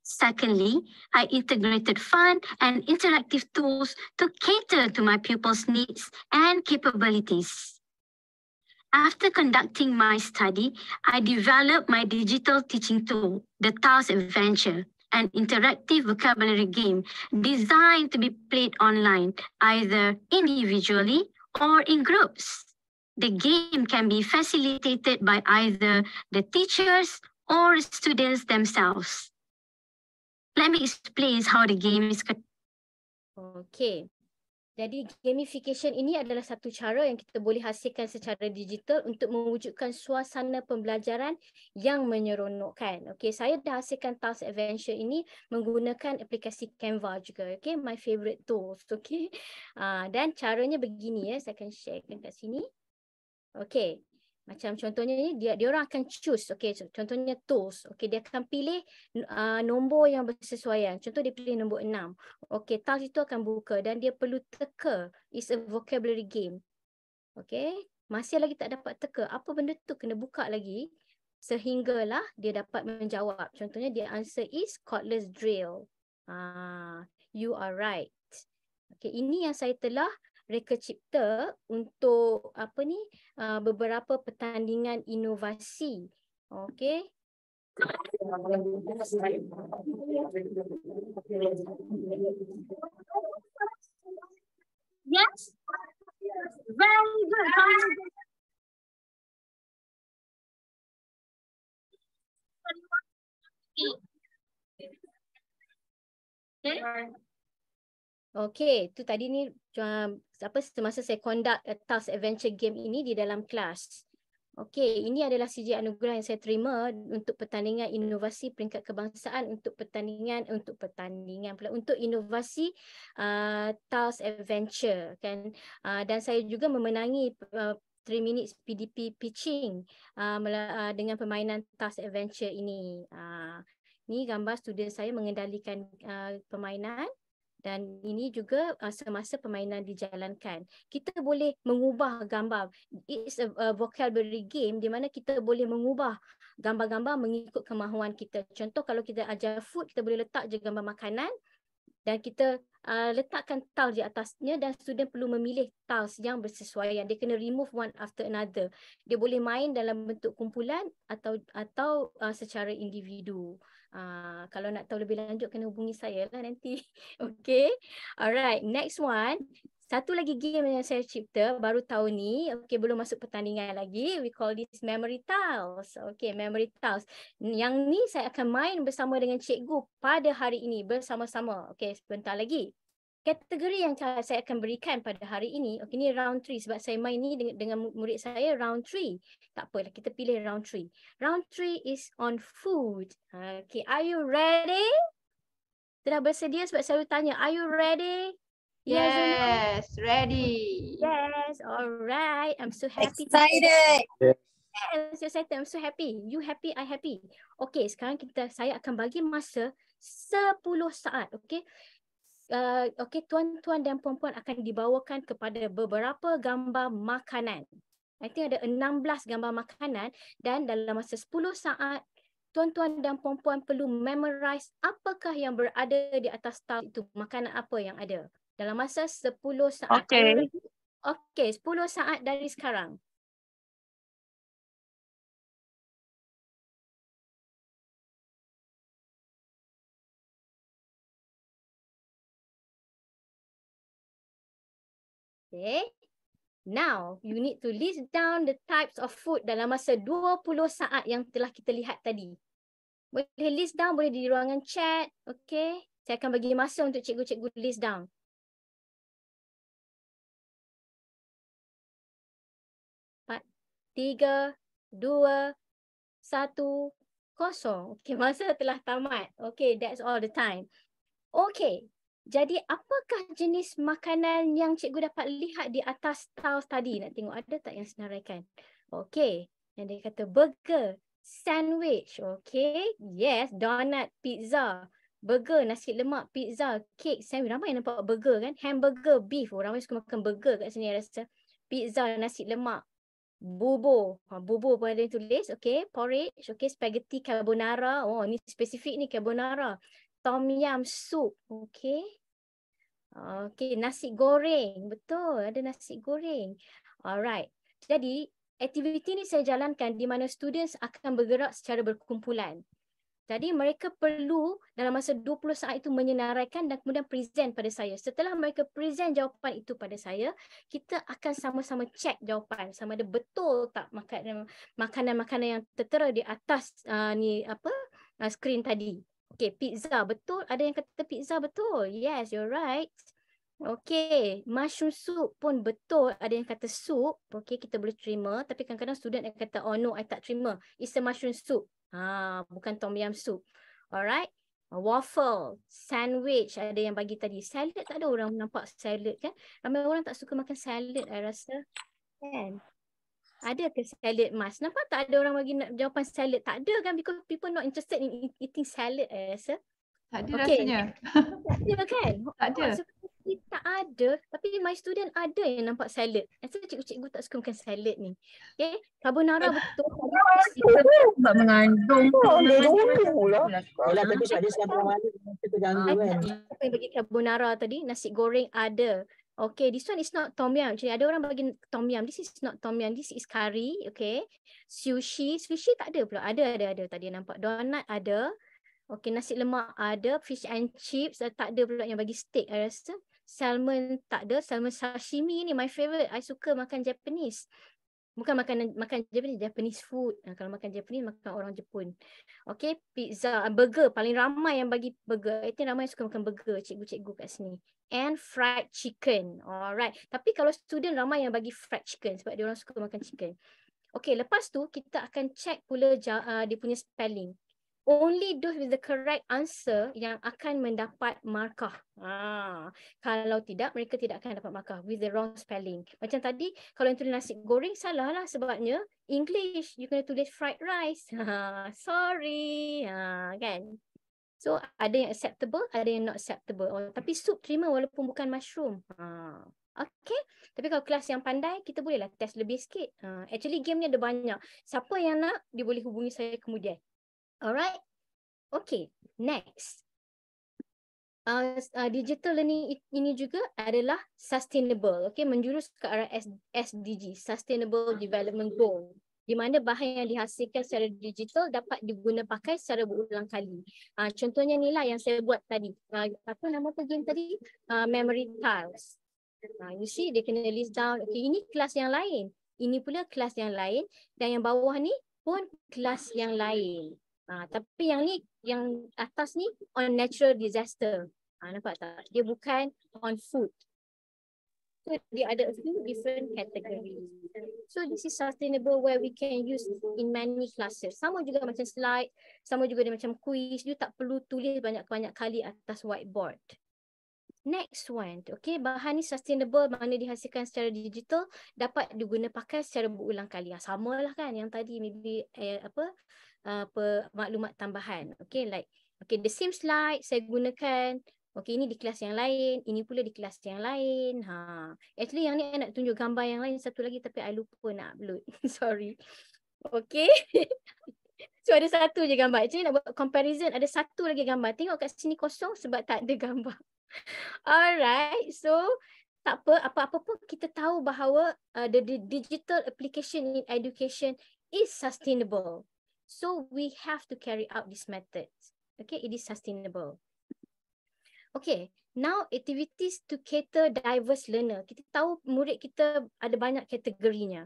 Secondly, I integrated fun and interactive tools to cater to my pupils' needs and capabilities. After conducting my study, I developed my digital teaching tool, the Task Adventure, an interactive vocabulary game designed to be played online, either individually or in groups. The game can be facilitated by either the teachers or students themselves. let me explain how the game is okay jadi gamification ini adalah satu cara yang kita boleh hasilkan secara digital untuk mewujudkan suasana pembelajaran yang menyeronokkan. Okey, saya dah hasilkan task adventure ini menggunakan aplikasi Canva juga. Okey, my favorite tools. Okey. Uh, ah, dan caranya begini ya, saya akan sharekan kat sini. Okey, macam contohnya ni dia dia orang akan choose okey contohnya tools okey dia akan pilih uh, nombor yang bersesuaian contoh dia pilih nombor 6 okey task itu akan buka dan dia perlu teka is a vocabulary game okey masih lagi tak dapat teka apa benda tu kena buka lagi sehinggalah dia dapat menjawab contohnya dia answer is cordless drill ah uh, you are right okey ini yang saya telah reka cipta untuk apa ni uh, beberapa pertandingan inovasi. Okey. Yes. Very good. Okay. Okay. Okay, tu tadi ni um, apa semasa saya conduct a task adventure game ini di dalam kelas. Okay, ini adalah CJ anugerah yang saya terima untuk pertandingan inovasi peringkat kebangsaan untuk pertandingan untuk pertandingan pula untuk inovasi uh, task adventure kan uh, dan saya juga memenangi uh, 3 minutes PDP pitching uh, uh, dengan permainan task adventure ini. Uh, ini gambar student saya mengendalikan uh, permainan dan ini juga uh, semasa permainan dijalankan kita boleh mengubah gambar it's a, a vocabulary game di mana kita boleh mengubah gambar-gambar mengikut kemahuan kita contoh kalau kita ajar food kita boleh letak je gambar makanan dan kita uh, letakkan tiles di atasnya dan student perlu memilih tiles yang bersesuaian dia kena remove one after another dia boleh main dalam bentuk kumpulan atau atau uh, secara individu Ah, kalau nak tahu lebih lanjut kena hubungi saya lah nanti. *laughs* Okay. Alright. Next one. Satu lagi game yang saya cipta baru tahun ni. Okay, belum masuk pertandingan lagi. We call this Memory Tiles. Okay, Memory Tiles. Yang ni saya akan main bersama dengan cikgu pada hari ini bersama-sama. Okay, sebentar lagi kategori yang saya akan berikan pada hari ini okey ni round 3 sebab saya main ni dengan, dengan murid saya round 3 tak apalah kita pilih round 3 round 3 is on food okey are you ready sudah bersedia sebab saya tanya are you ready yes, yes ready yes alright i'm so happy excited yes excited i'm so happy you happy i happy Okay sekarang kita saya akan bagi masa 10 saat okay. Eh, okay, tuan-tuan dan puan-puan akan dibawakan kepada beberapa gambar makanan. I think ada 16 gambar makanan dan dalam masa 10 saat, tuan-tuan dan puan-puan perlu memorize apakah yang berada di atas tab itu, makanan apa yang ada. Dalam masa 10 saat. Okay. Okay, 10 saat dari sekarang. Okay. Now, you need to list down the types of food dalam masa 20 saat yang telah kita lihat tadi. Boleh list down, boleh di ruangan chat. Okay. Saya akan bagi masa untuk cikgu-cikgu list down. Empat, tiga, dua, satu, kosong. Okay, *laughs* masa telah tamat. Okay, that's all the time. Okay, jadi apakah jenis makanan yang cikgu dapat lihat di atas taus tadi? Nak tengok ada tak yang senaraikan? Okey. Yang dia kata burger, sandwich. Okey. Yes, donut, pizza. Burger, nasi lemak, pizza, cake, sandwich. Ramai yang nampak burger kan? Hamburger, beef. Orang oh, ramai suka makan burger kat sini rasa. Pizza, nasi lemak, bubur. Ha, bubur pun ada yang tulis. Okay, porridge. Okay, spaghetti carbonara. Oh, ni spesifik ni carbonara tom yum soup, okay? Okay, nasi goreng, betul. Ada nasi goreng. Alright. Jadi, aktiviti ini saya jalankan di mana students akan bergerak secara berkumpulan. Jadi, mereka perlu dalam masa 20 saat itu menyenaraikan dan kemudian present pada saya. Setelah mereka present jawapan itu pada saya, kita akan sama-sama cek jawapan sama ada betul tak makanan-makanan yang tertera di atas uh, ni apa uh, skrin tadi. Okay, pizza betul. Ada yang kata pizza betul. Yes, you're right. Okay, mushroom soup pun betul. Ada yang kata soup. Okay, kita boleh terima. Tapi kadang-kadang student yang kata, oh no, I tak terima. It's a mushroom soup. Ha, bukan tom yum soup. Alright. Waffle, sandwich ada yang bagi tadi. Salad tak ada orang nampak salad kan? Ramai orang tak suka makan salad, I rasa. Kan? Yeah ada ke salad mas? Kenapa tak ada orang bagi nak jawapan salad? Tak ada kan because people not interested in eating salad eh, rasa. Tak ada okay. rasanya. tak ada kan? Tak ada. So, kita ada tapi my student ada yang nampak salad. Rasa cikgu-cikgu tak suka makan salad ni. Okay. Carbonara betul. Tak mengandung. Tak mengandung pula. Kalau tadi ada siapa orang lain, kita terganggu kan. Apa yang bagi carbonara tadi? Nasi goreng ada. Okay, this one is not tom yum. Jadi ada orang bagi tom yum. This is not tom yum. This is curry. Okay. Sushi. Sushi tak ada pula. Ada, ada, ada. Tadi nampak. Donut ada. Okay, nasi lemak ada. Fish and chips. Eh, tak ada pula yang bagi steak. I rasa. Salmon tak ada. Salmon sashimi ni my favorite. I suka makan Japanese bukan makanan makan Japanese, Japanese food. Kalau makan Japanese makan orang Jepun. Okay, pizza, burger paling ramai yang bagi burger. I think ramai suka makan burger cikgu-cikgu kat sini. And fried chicken. Alright. Tapi kalau student ramai yang bagi fried chicken sebab dia orang suka makan chicken. Okay, lepas tu kita akan check pula uh, dia punya spelling only those with the correct answer yang akan mendapat markah. Ha. Kalau tidak, mereka tidak akan dapat markah with the wrong spelling. Macam tadi, kalau yang tulis nasi goreng, salah lah sebabnya English, you kena tulis fried rice. *laughs* Ha. Sorry. Ha. Kan? So, ada yang acceptable, ada yang not acceptable. Oh, tapi soup terima walaupun bukan mushroom. Ha. Okay. Tapi kalau kelas yang pandai, kita bolehlah test lebih sikit. Ha. Actually, game ni ada banyak. Siapa yang nak, dia boleh hubungi saya kemudian. Alright. Okay. Next. Uh, uh, digital learning ini juga adalah sustainable. Okay. Menjurus ke arah SDG. Sustainable Development Goal. Di mana bahan yang dihasilkan secara digital dapat pakai secara berulang kali. Uh, contohnya ni lah yang saya buat tadi. Uh, apa nama apa game tadi? Uh, memory Tiles. Uh, you see, dia kena list down. Okay, ini kelas yang lain. Ini pula kelas yang lain. Dan yang bawah ni pun kelas yang lain. Ha, tapi yang ni, yang atas ni on natural disaster. Ha, nampak tak? Dia bukan on food. So, dia ada a few different categories. So, this is sustainable where we can use in many classes. Sama juga macam slide, sama juga dia macam quiz. You tak perlu tulis banyak-banyak kali atas whiteboard. Next one, okay, bahan ni sustainable mana dihasilkan secara digital dapat pakai secara berulang kali. yang ha, sama lah kan yang tadi, maybe eh, apa, uh, maklumat tambahan. Okay, like okay, the same slide saya gunakan. Okay, ini di kelas yang lain. Ini pula di kelas yang lain. Ha. Actually, yang ni saya nak tunjuk gambar yang lain satu lagi tapi saya lupa nak upload. *laughs* Sorry. Okay. *laughs* so, ada satu je gambar. Actually, nak buat comparison. Ada satu lagi gambar. Tengok kat sini kosong sebab tak ada gambar. *laughs* Alright. So, tak apa. Apa-apa pun kita tahu bahawa uh, the, the digital application in education is sustainable. So we have to carry out this method. Okay, it is sustainable. Okay, now activities to cater diverse learner. Kita tahu murid kita ada banyak kategorinya.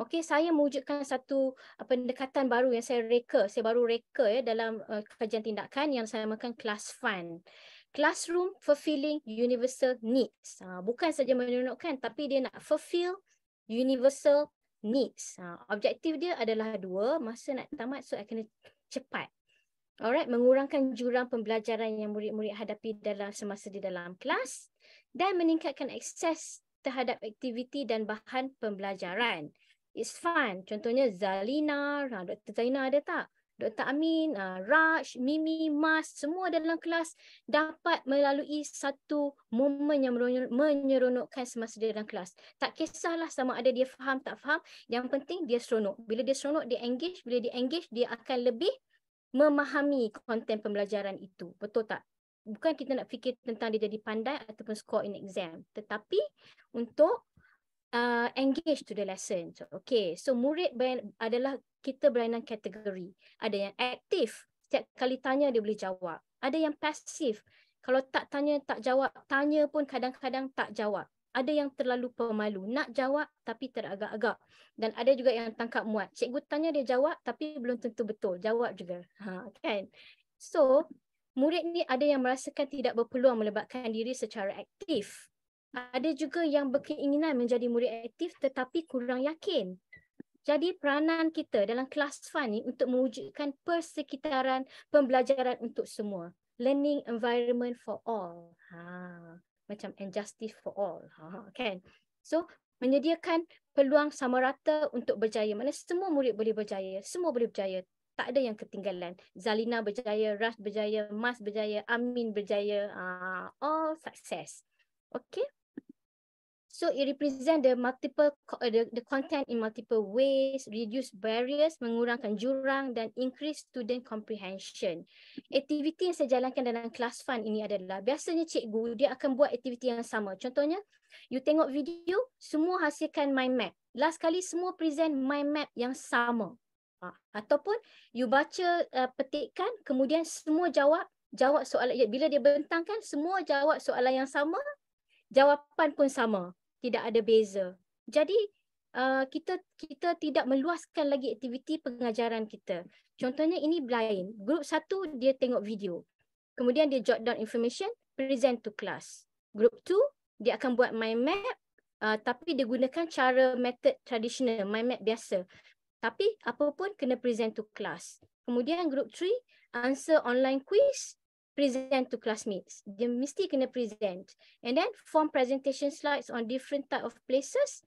Okay, saya mewujudkan satu uh, pendekatan baru yang saya reka. Saya baru reka ya dalam uh, kajian tindakan yang saya namakan class fun. Classroom fulfilling universal needs. Uh, bukan saja menyenangkan tapi dia nak fulfill universal needs. Ha, objektif dia adalah dua, masa nak tamat so I kena cepat. Alright, mengurangkan jurang pembelajaran yang murid-murid hadapi dalam semasa di dalam kelas dan meningkatkan akses terhadap aktiviti dan bahan pembelajaran. It's fun. Contohnya Zalina, ha, Dr. Zalina ada tak? Dr. Amin, uh, Raj, Mimi, Mas, semua dalam kelas dapat melalui satu momen yang menyeronokkan semasa dia dalam kelas. Tak kisahlah sama ada dia faham tak faham, yang penting dia seronok. Bila dia seronok, dia engage. Bila dia engage, dia akan lebih memahami konten pembelajaran itu. Betul tak? Bukan kita nak fikir tentang dia jadi pandai ataupun score in exam. Tetapi untuk uh, engage to the lesson. So, okay, so murid ber- adalah kita berlainan kategori. Ada yang aktif, setiap kali tanya dia boleh jawab. Ada yang pasif, kalau tak tanya tak jawab, tanya pun kadang-kadang tak jawab. Ada yang terlalu pemalu, nak jawab tapi teragak-agak. Dan ada juga yang tangkap muat. Cikgu tanya dia jawab tapi belum tentu betul, jawab juga. Ha, kan? So, murid ni ada yang merasakan tidak berpeluang melebatkan diri secara aktif ada juga yang berkeinginan menjadi murid aktif tetapi kurang yakin. Jadi peranan kita dalam kelas fun ni untuk mewujudkan persekitaran pembelajaran untuk semua. Learning environment for all. Ha. Macam and justice for all. Ha. Kan? So menyediakan peluang sama rata untuk berjaya. Mana semua murid boleh berjaya. Semua boleh berjaya. Tak ada yang ketinggalan. Zalina berjaya, Rash berjaya, Mas berjaya, Amin berjaya. Ha. All success. Okay? So it represent the multiple eh, the, the content in multiple ways, reduce barriers, mengurangkan jurang dan increase student comprehension. Aktiviti yang saya jalankan dalam kelas fun ini adalah biasanya cikgu dia akan buat aktiviti yang sama. Contohnya, you tengok video, semua hasilkan mind map. Last kali semua present mind map yang sama. Ha. Ataupun you baca uh, petikan, kemudian semua jawab jawab soalan. Bila dia bentangkan, semua jawab soalan yang sama, jawapan pun sama tidak ada beza. Jadi uh, kita kita tidak meluaskan lagi aktiviti pengajaran kita. Contohnya ini lain. Grup satu dia tengok video. Kemudian dia jot down information, present to class. Grup tu dia akan buat mind map uh, tapi dia gunakan cara method tradisional, mind map biasa. Tapi apa pun kena present to class. Kemudian grup 3 answer online quiz present to classmates. Dia mesti kena present. And then form presentation slides on different type of places.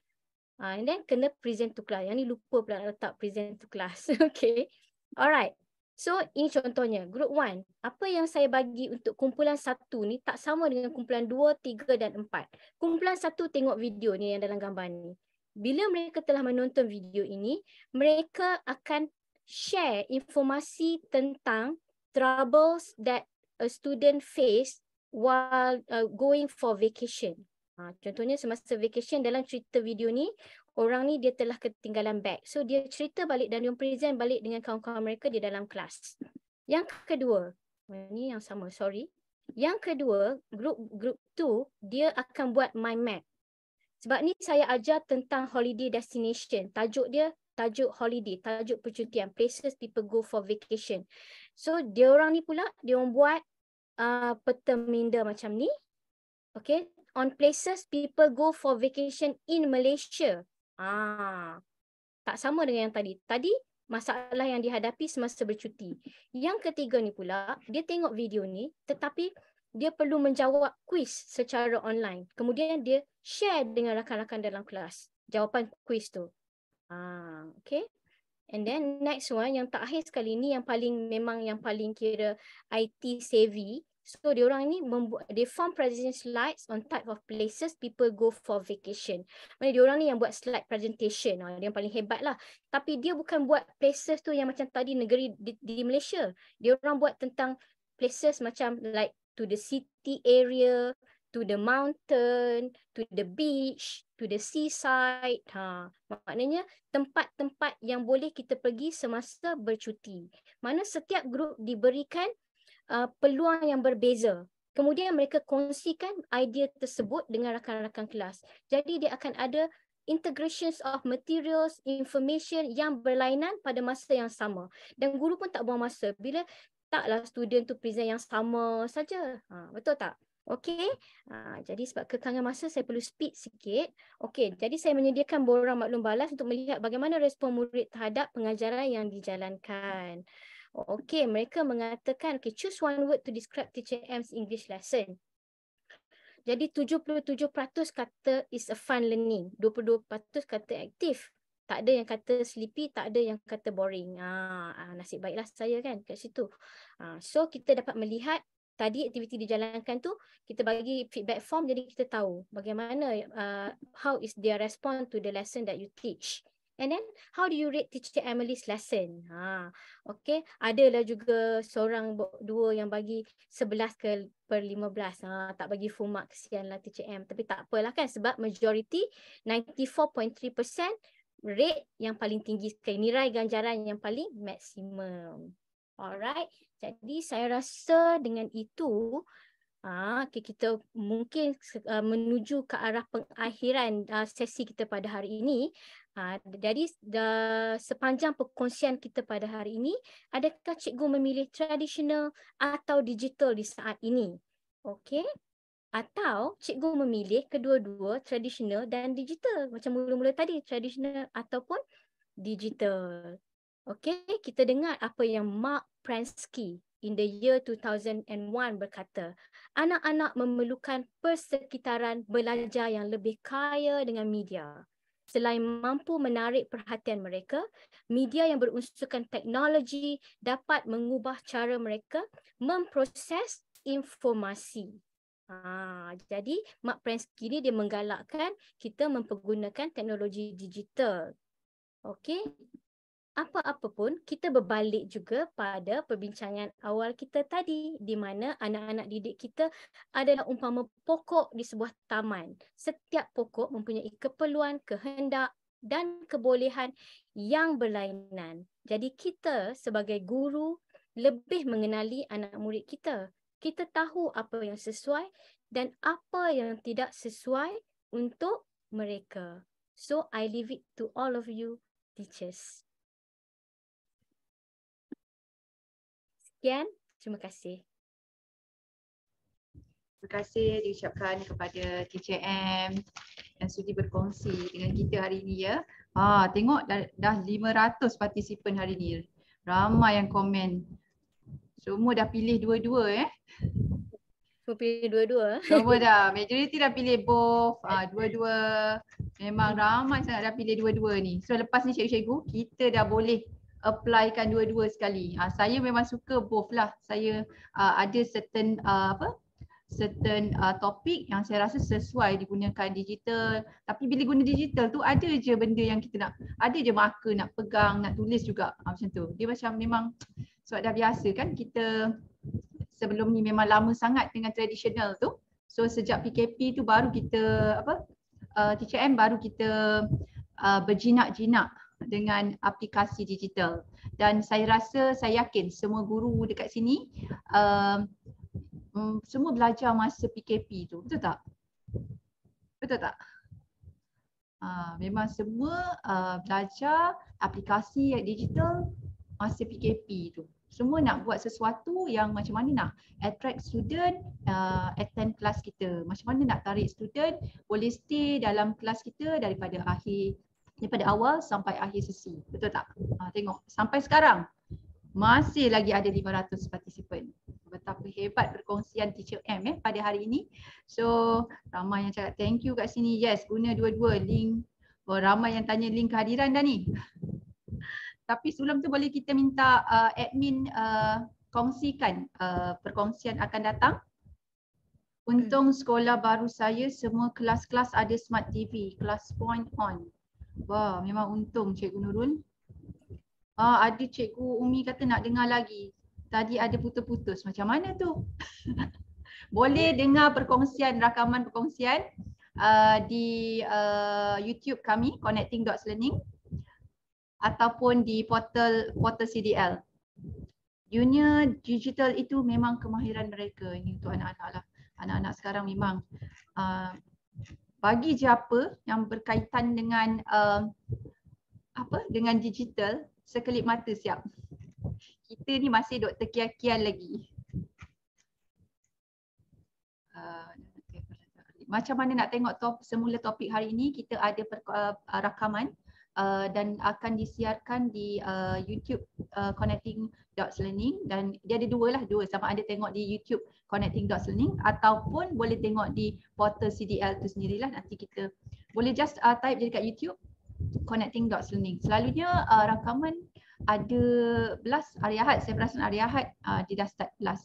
Uh, and then kena present to class. Yang ni lupa pula nak letak present to class. *laughs* okay. Alright. So ini contohnya. Group 1. Apa yang saya bagi untuk kumpulan 1 ni tak sama dengan kumpulan 2, 3 dan 4. Kumpulan 1 tengok video ni yang dalam gambar ni. Bila mereka telah menonton video ini, mereka akan share informasi tentang troubles that a student face while uh, going for vacation. Ha, contohnya semasa vacation dalam cerita video ni, orang ni dia telah ketinggalan bag. So dia cerita balik dan dia present balik dengan kawan-kawan mereka di dalam kelas. Yang kedua, ni yang sama, sorry. Yang kedua, group group tu dia akan buat mind map. Sebab ni saya ajar tentang holiday destination. Tajuk dia tajuk holiday, tajuk percutian, places people go for vacation. So dia orang ni pula dia orang buat uh, peta minda macam ni. Okay. On places people go for vacation in Malaysia. Ah, Tak sama dengan yang tadi. Tadi masalah yang dihadapi semasa bercuti. Yang ketiga ni pula, dia tengok video ni tetapi dia perlu menjawab kuis secara online. Kemudian dia share dengan rakan-rakan dalam kelas jawapan kuis tu. Ah, okay. And then next one yang tak akhir sekali ni yang paling memang yang paling kira IT savvy. So dia orang ni membuat they form presentation slides on type of places people go for vacation. Mana dia orang ni yang buat slide presentation. Oh, dia yang paling hebat lah. Tapi dia bukan buat places tu yang macam tadi negeri di, di Malaysia. Dia orang buat tentang places macam like to the city area, to the mountain, to the beach, to the seaside. Ha, maknanya tempat-tempat yang boleh kita pergi semasa bercuti. Mana setiap grup diberikan uh, peluang yang berbeza. Kemudian mereka kongsikan idea tersebut dengan rakan-rakan kelas. Jadi dia akan ada integrations of materials, information yang berlainan pada masa yang sama. Dan guru pun tak buang masa bila taklah student tu present yang sama saja. Ha, betul tak? Okey, ah, jadi sebab kekangan masa saya perlu speed sikit. Okey, jadi saya menyediakan borang maklum balas untuk melihat bagaimana respon murid terhadap pengajaran yang dijalankan. Okey, mereka mengatakan, okay, choose one word to describe teacher M's English lesson. Jadi 77% kata is a fun learning, 22% kata aktif. Tak ada yang kata sleepy, tak ada yang kata boring. Ah, ah nasib baiklah saya kan kat situ. Ah, so kita dapat melihat tadi aktiviti dijalankan tu kita bagi feedback form jadi kita tahu bagaimana uh, how is their respond to the lesson that you teach and then how do you rate teacher Emily's lesson ha okey lah juga seorang dua yang bagi 11 ke per 15 ha tak bagi full mark kesianlah teacher M tapi tak apalah kan sebab majority 94.3% rate yang paling tinggi sekali nilai ganjaran yang paling maksimum Alright. Jadi saya rasa dengan itu ah, okay, kita mungkin ah, menuju ke arah pengakhiran ah, sesi kita pada hari ini. Jadi sepanjang perkongsian kita pada hari ini, adakah cikgu memilih tradisional atau digital di saat ini? Okay. Atau cikgu memilih kedua-dua tradisional dan digital. Macam mula-mula tadi, tradisional ataupun digital. Okay, kita dengar apa yang Mark Pransky in the year 2001 berkata, anak-anak memerlukan persekitaran belajar yang lebih kaya dengan media. Selain mampu menarik perhatian mereka, media yang berunsurkan teknologi dapat mengubah cara mereka memproses informasi. Ha, jadi Mark Pransky ini dia menggalakkan kita mempergunakan teknologi digital. Okey, apa-apa pun kita berbalik juga pada perbincangan awal kita tadi di mana anak-anak didik kita adalah umpama pokok di sebuah taman. Setiap pokok mempunyai keperluan, kehendak dan kebolehan yang berlainan. Jadi kita sebagai guru lebih mengenali anak murid kita. Kita tahu apa yang sesuai dan apa yang tidak sesuai untuk mereka. So I leave it to all of you teachers. sekian. Terima kasih. Terima kasih diucapkan kepada TCM yang sudi berkongsi dengan kita hari ini ya. Ha, tengok dah, dah 500 partisipan hari ini. Ramai yang komen. Semua dah pilih dua-dua eh. Semua pilih dua-dua. *laughs* Semua dah. Majoriti dah pilih both. Ha, dua-dua. Memang ramai sangat dah pilih dua-dua ni. So lepas ni cikgu-cikgu, kita dah boleh applykan dua-dua sekali. Uh, saya memang suka both lah. Saya uh, ada certain uh, apa? certain uh, topik yang saya rasa sesuai digunakan digital tapi bila guna digital tu ada je benda yang kita nak ada je marker nak pegang nak tulis juga uh, macam tu dia macam memang sebab dah biasa kan kita sebelum ni memang lama sangat dengan tradisional tu so sejak PKP tu baru kita apa uh, TCM baru kita uh, berjinak-jinak dengan aplikasi digital dan saya rasa saya yakin semua guru dekat sini um, mm, semua belajar masa PKP tu betul tak betul tak uh, memang semua uh, belajar aplikasi digital masa PKP tu semua nak buat sesuatu yang macam mana nak attract student uh, attend kelas kita. Macam mana nak tarik student boleh stay dalam kelas kita daripada akhir daripada awal sampai akhir sesi. Betul tak? Ha, tengok sampai sekarang masih lagi ada 500 participant. Betapa hebat perkongsian Teacher M eh, pada hari ini. So ramai yang cakap thank you kat sini. Yes guna dua-dua link. Oh, ramai yang tanya link kehadiran dah ni. Tapi sebelum tu boleh kita minta uh, admin uh, kongsikan uh, perkongsian akan datang. Untung hmm. sekolah baru saya semua kelas-kelas ada smart TV. Kelas point on. Wah, memang untung Cikgu Nurun. Ah, ada Cikgu Umi kata nak dengar lagi. Tadi ada putus-putus. Macam mana tu? *laughs* Boleh dengar perkongsian, rakaman perkongsian uh, di uh, YouTube kami, connecting.slearning ataupun di portal portal CDL. Dunia digital itu memang kemahiran mereka. Ini untuk anak-anak lah. Anak-anak sekarang memang uh, bagi je apa yang berkaitan dengan uh, apa dengan digital sekelip mata siap. Kita ni masih dok Kia-Kian lagi. Uh, macam mana nak tengok top, semula topik hari ini, kita ada per, uh, rakaman uh, dan akan disiarkan di uh, YouTube uh, Connecting Dots Learning dan dia ada dua lah, dua sama ada tengok di YouTube Connecting Dots Learning ataupun boleh tengok di portal CDL tu sendirilah nanti kita boleh just uh, type je dekat YouTube Connecting Dots Learning. Selalunya uh, rakaman ada belas hari Ahad, saya perasan hari Ahad uh, dia dah start belas.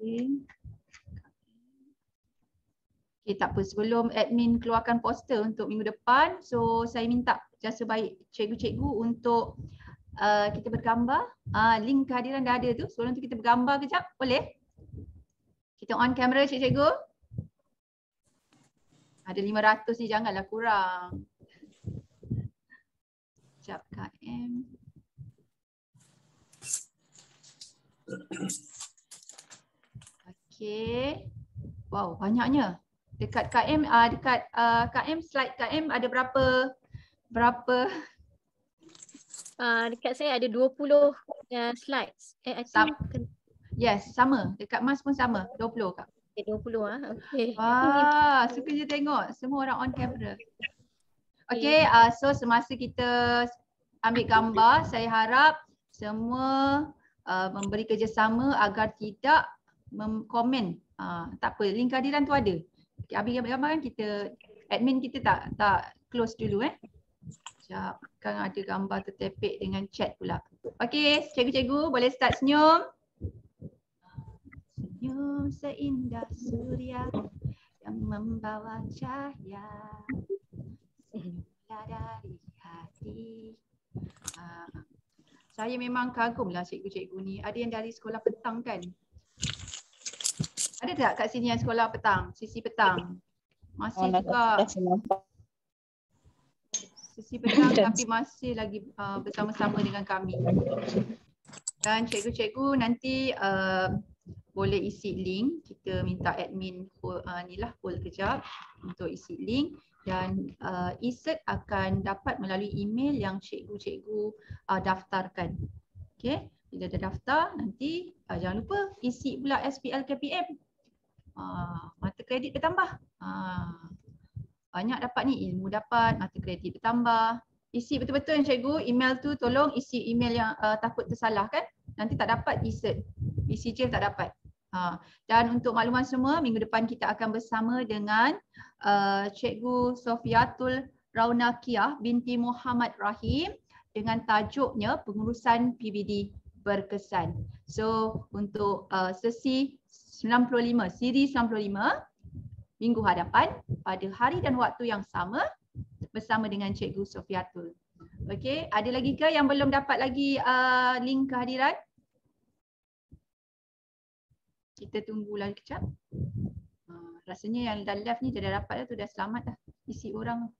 Okay. okay tak apa sebelum admin keluarkan poster untuk minggu depan so saya minta jasa baik cikgu-cikgu untuk uh, kita bergambar. Uh, link kehadiran dah ada tu. Sebelum tu kita bergambar kejap. Boleh? Kita on camera cikgu-cikgu. Ada 500 ni janganlah kurang. Sekejap KM. Okay. Wow banyaknya. Dekat KM, uh, dekat uh, KM slide KM ada berapa berapa Ah, dekat saya ada 20 uh, slides. Eh, think... Yes, sama. Dekat Mas pun sama. 20 kak. Okay, 20 ah. Okay. Wah, suka je tengok. Semua orang on camera. Okay, uh, so semasa kita ambil gambar, saya harap semua uh, memberi kerjasama agar tidak komen. Uh, tak apa, link kehadiran tu ada. Okay, ambil gambar kan kita, admin kita tak tak close dulu eh. Sekejap. Sekarang ada gambar tertepek dengan chat pula. Okey, cikgu-cikgu boleh start senyum. Senyum seindah suria yang membawa cahaya. Senyumlah dari hati. Ah, saya memang kagumlah cikgu-cikgu ni. Ada yang dari sekolah petang kan? Ada tak kat sini yang sekolah petang? Sisi petang? Masih ah, juga. Oh, sesi petang tapi masih lagi uh, bersama-sama dengan kami. Dan cikgu-cikgu nanti uh, boleh isi link. Kita minta admin pull, uh, ni lah pull kejap untuk isi link. Dan uh, insert akan dapat melalui email yang cikgu-cikgu uh, daftarkan. Okay. Bila dah daftar nanti uh, jangan lupa isi pula SPL KPM. Uh, mata kredit bertambah. Uh banyak dapat ni ilmu dapat mata kreatif bertambah isi betul-betul yang cikgu email tu tolong isi email yang uh, takut tersalah kan nanti tak dapat isit isi je tak dapat ha. dan untuk makluman semua minggu depan kita akan bersama dengan uh, cikgu Sofiatul Raunakiah binti Muhammad Rahim dengan tajuknya pengurusan PBD berkesan. So untuk uh, sesi 95, siri 95, minggu hadapan pada hari dan waktu yang sama bersama dengan Cikgu Sofiatul. Okey, ada lagi ke yang belum dapat lagi uh, link kehadiran? Kita tunggulah kejap. Uh, rasanya yang dah live ni dah dapat dah tu dah selamat dah isi orang.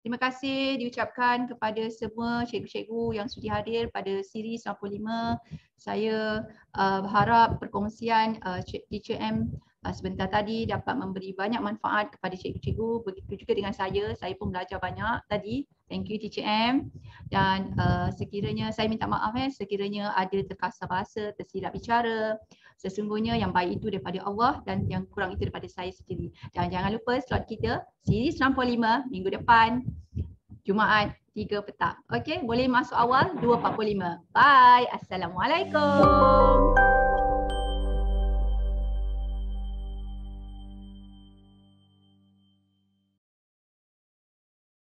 Terima kasih diucapkan kepada semua cikgu-cikgu yang sudi hadir pada siri 95. Saya uh, berharap perkongsian uh, Teacher M Ah, sebentar tadi dapat memberi banyak manfaat kepada cikgu-cikgu begitu juga dengan saya saya pun belajar banyak tadi thank you TCM dan uh, sekiranya saya minta maaf eh sekiranya ada terkasar bahasa tersilap bicara sesungguhnya yang baik itu daripada Allah dan yang kurang itu daripada saya sendiri dan jangan lupa slot kita siri 65 minggu depan Jumaat 3 petak okey boleh masuk awal 2.45 bye assalamualaikum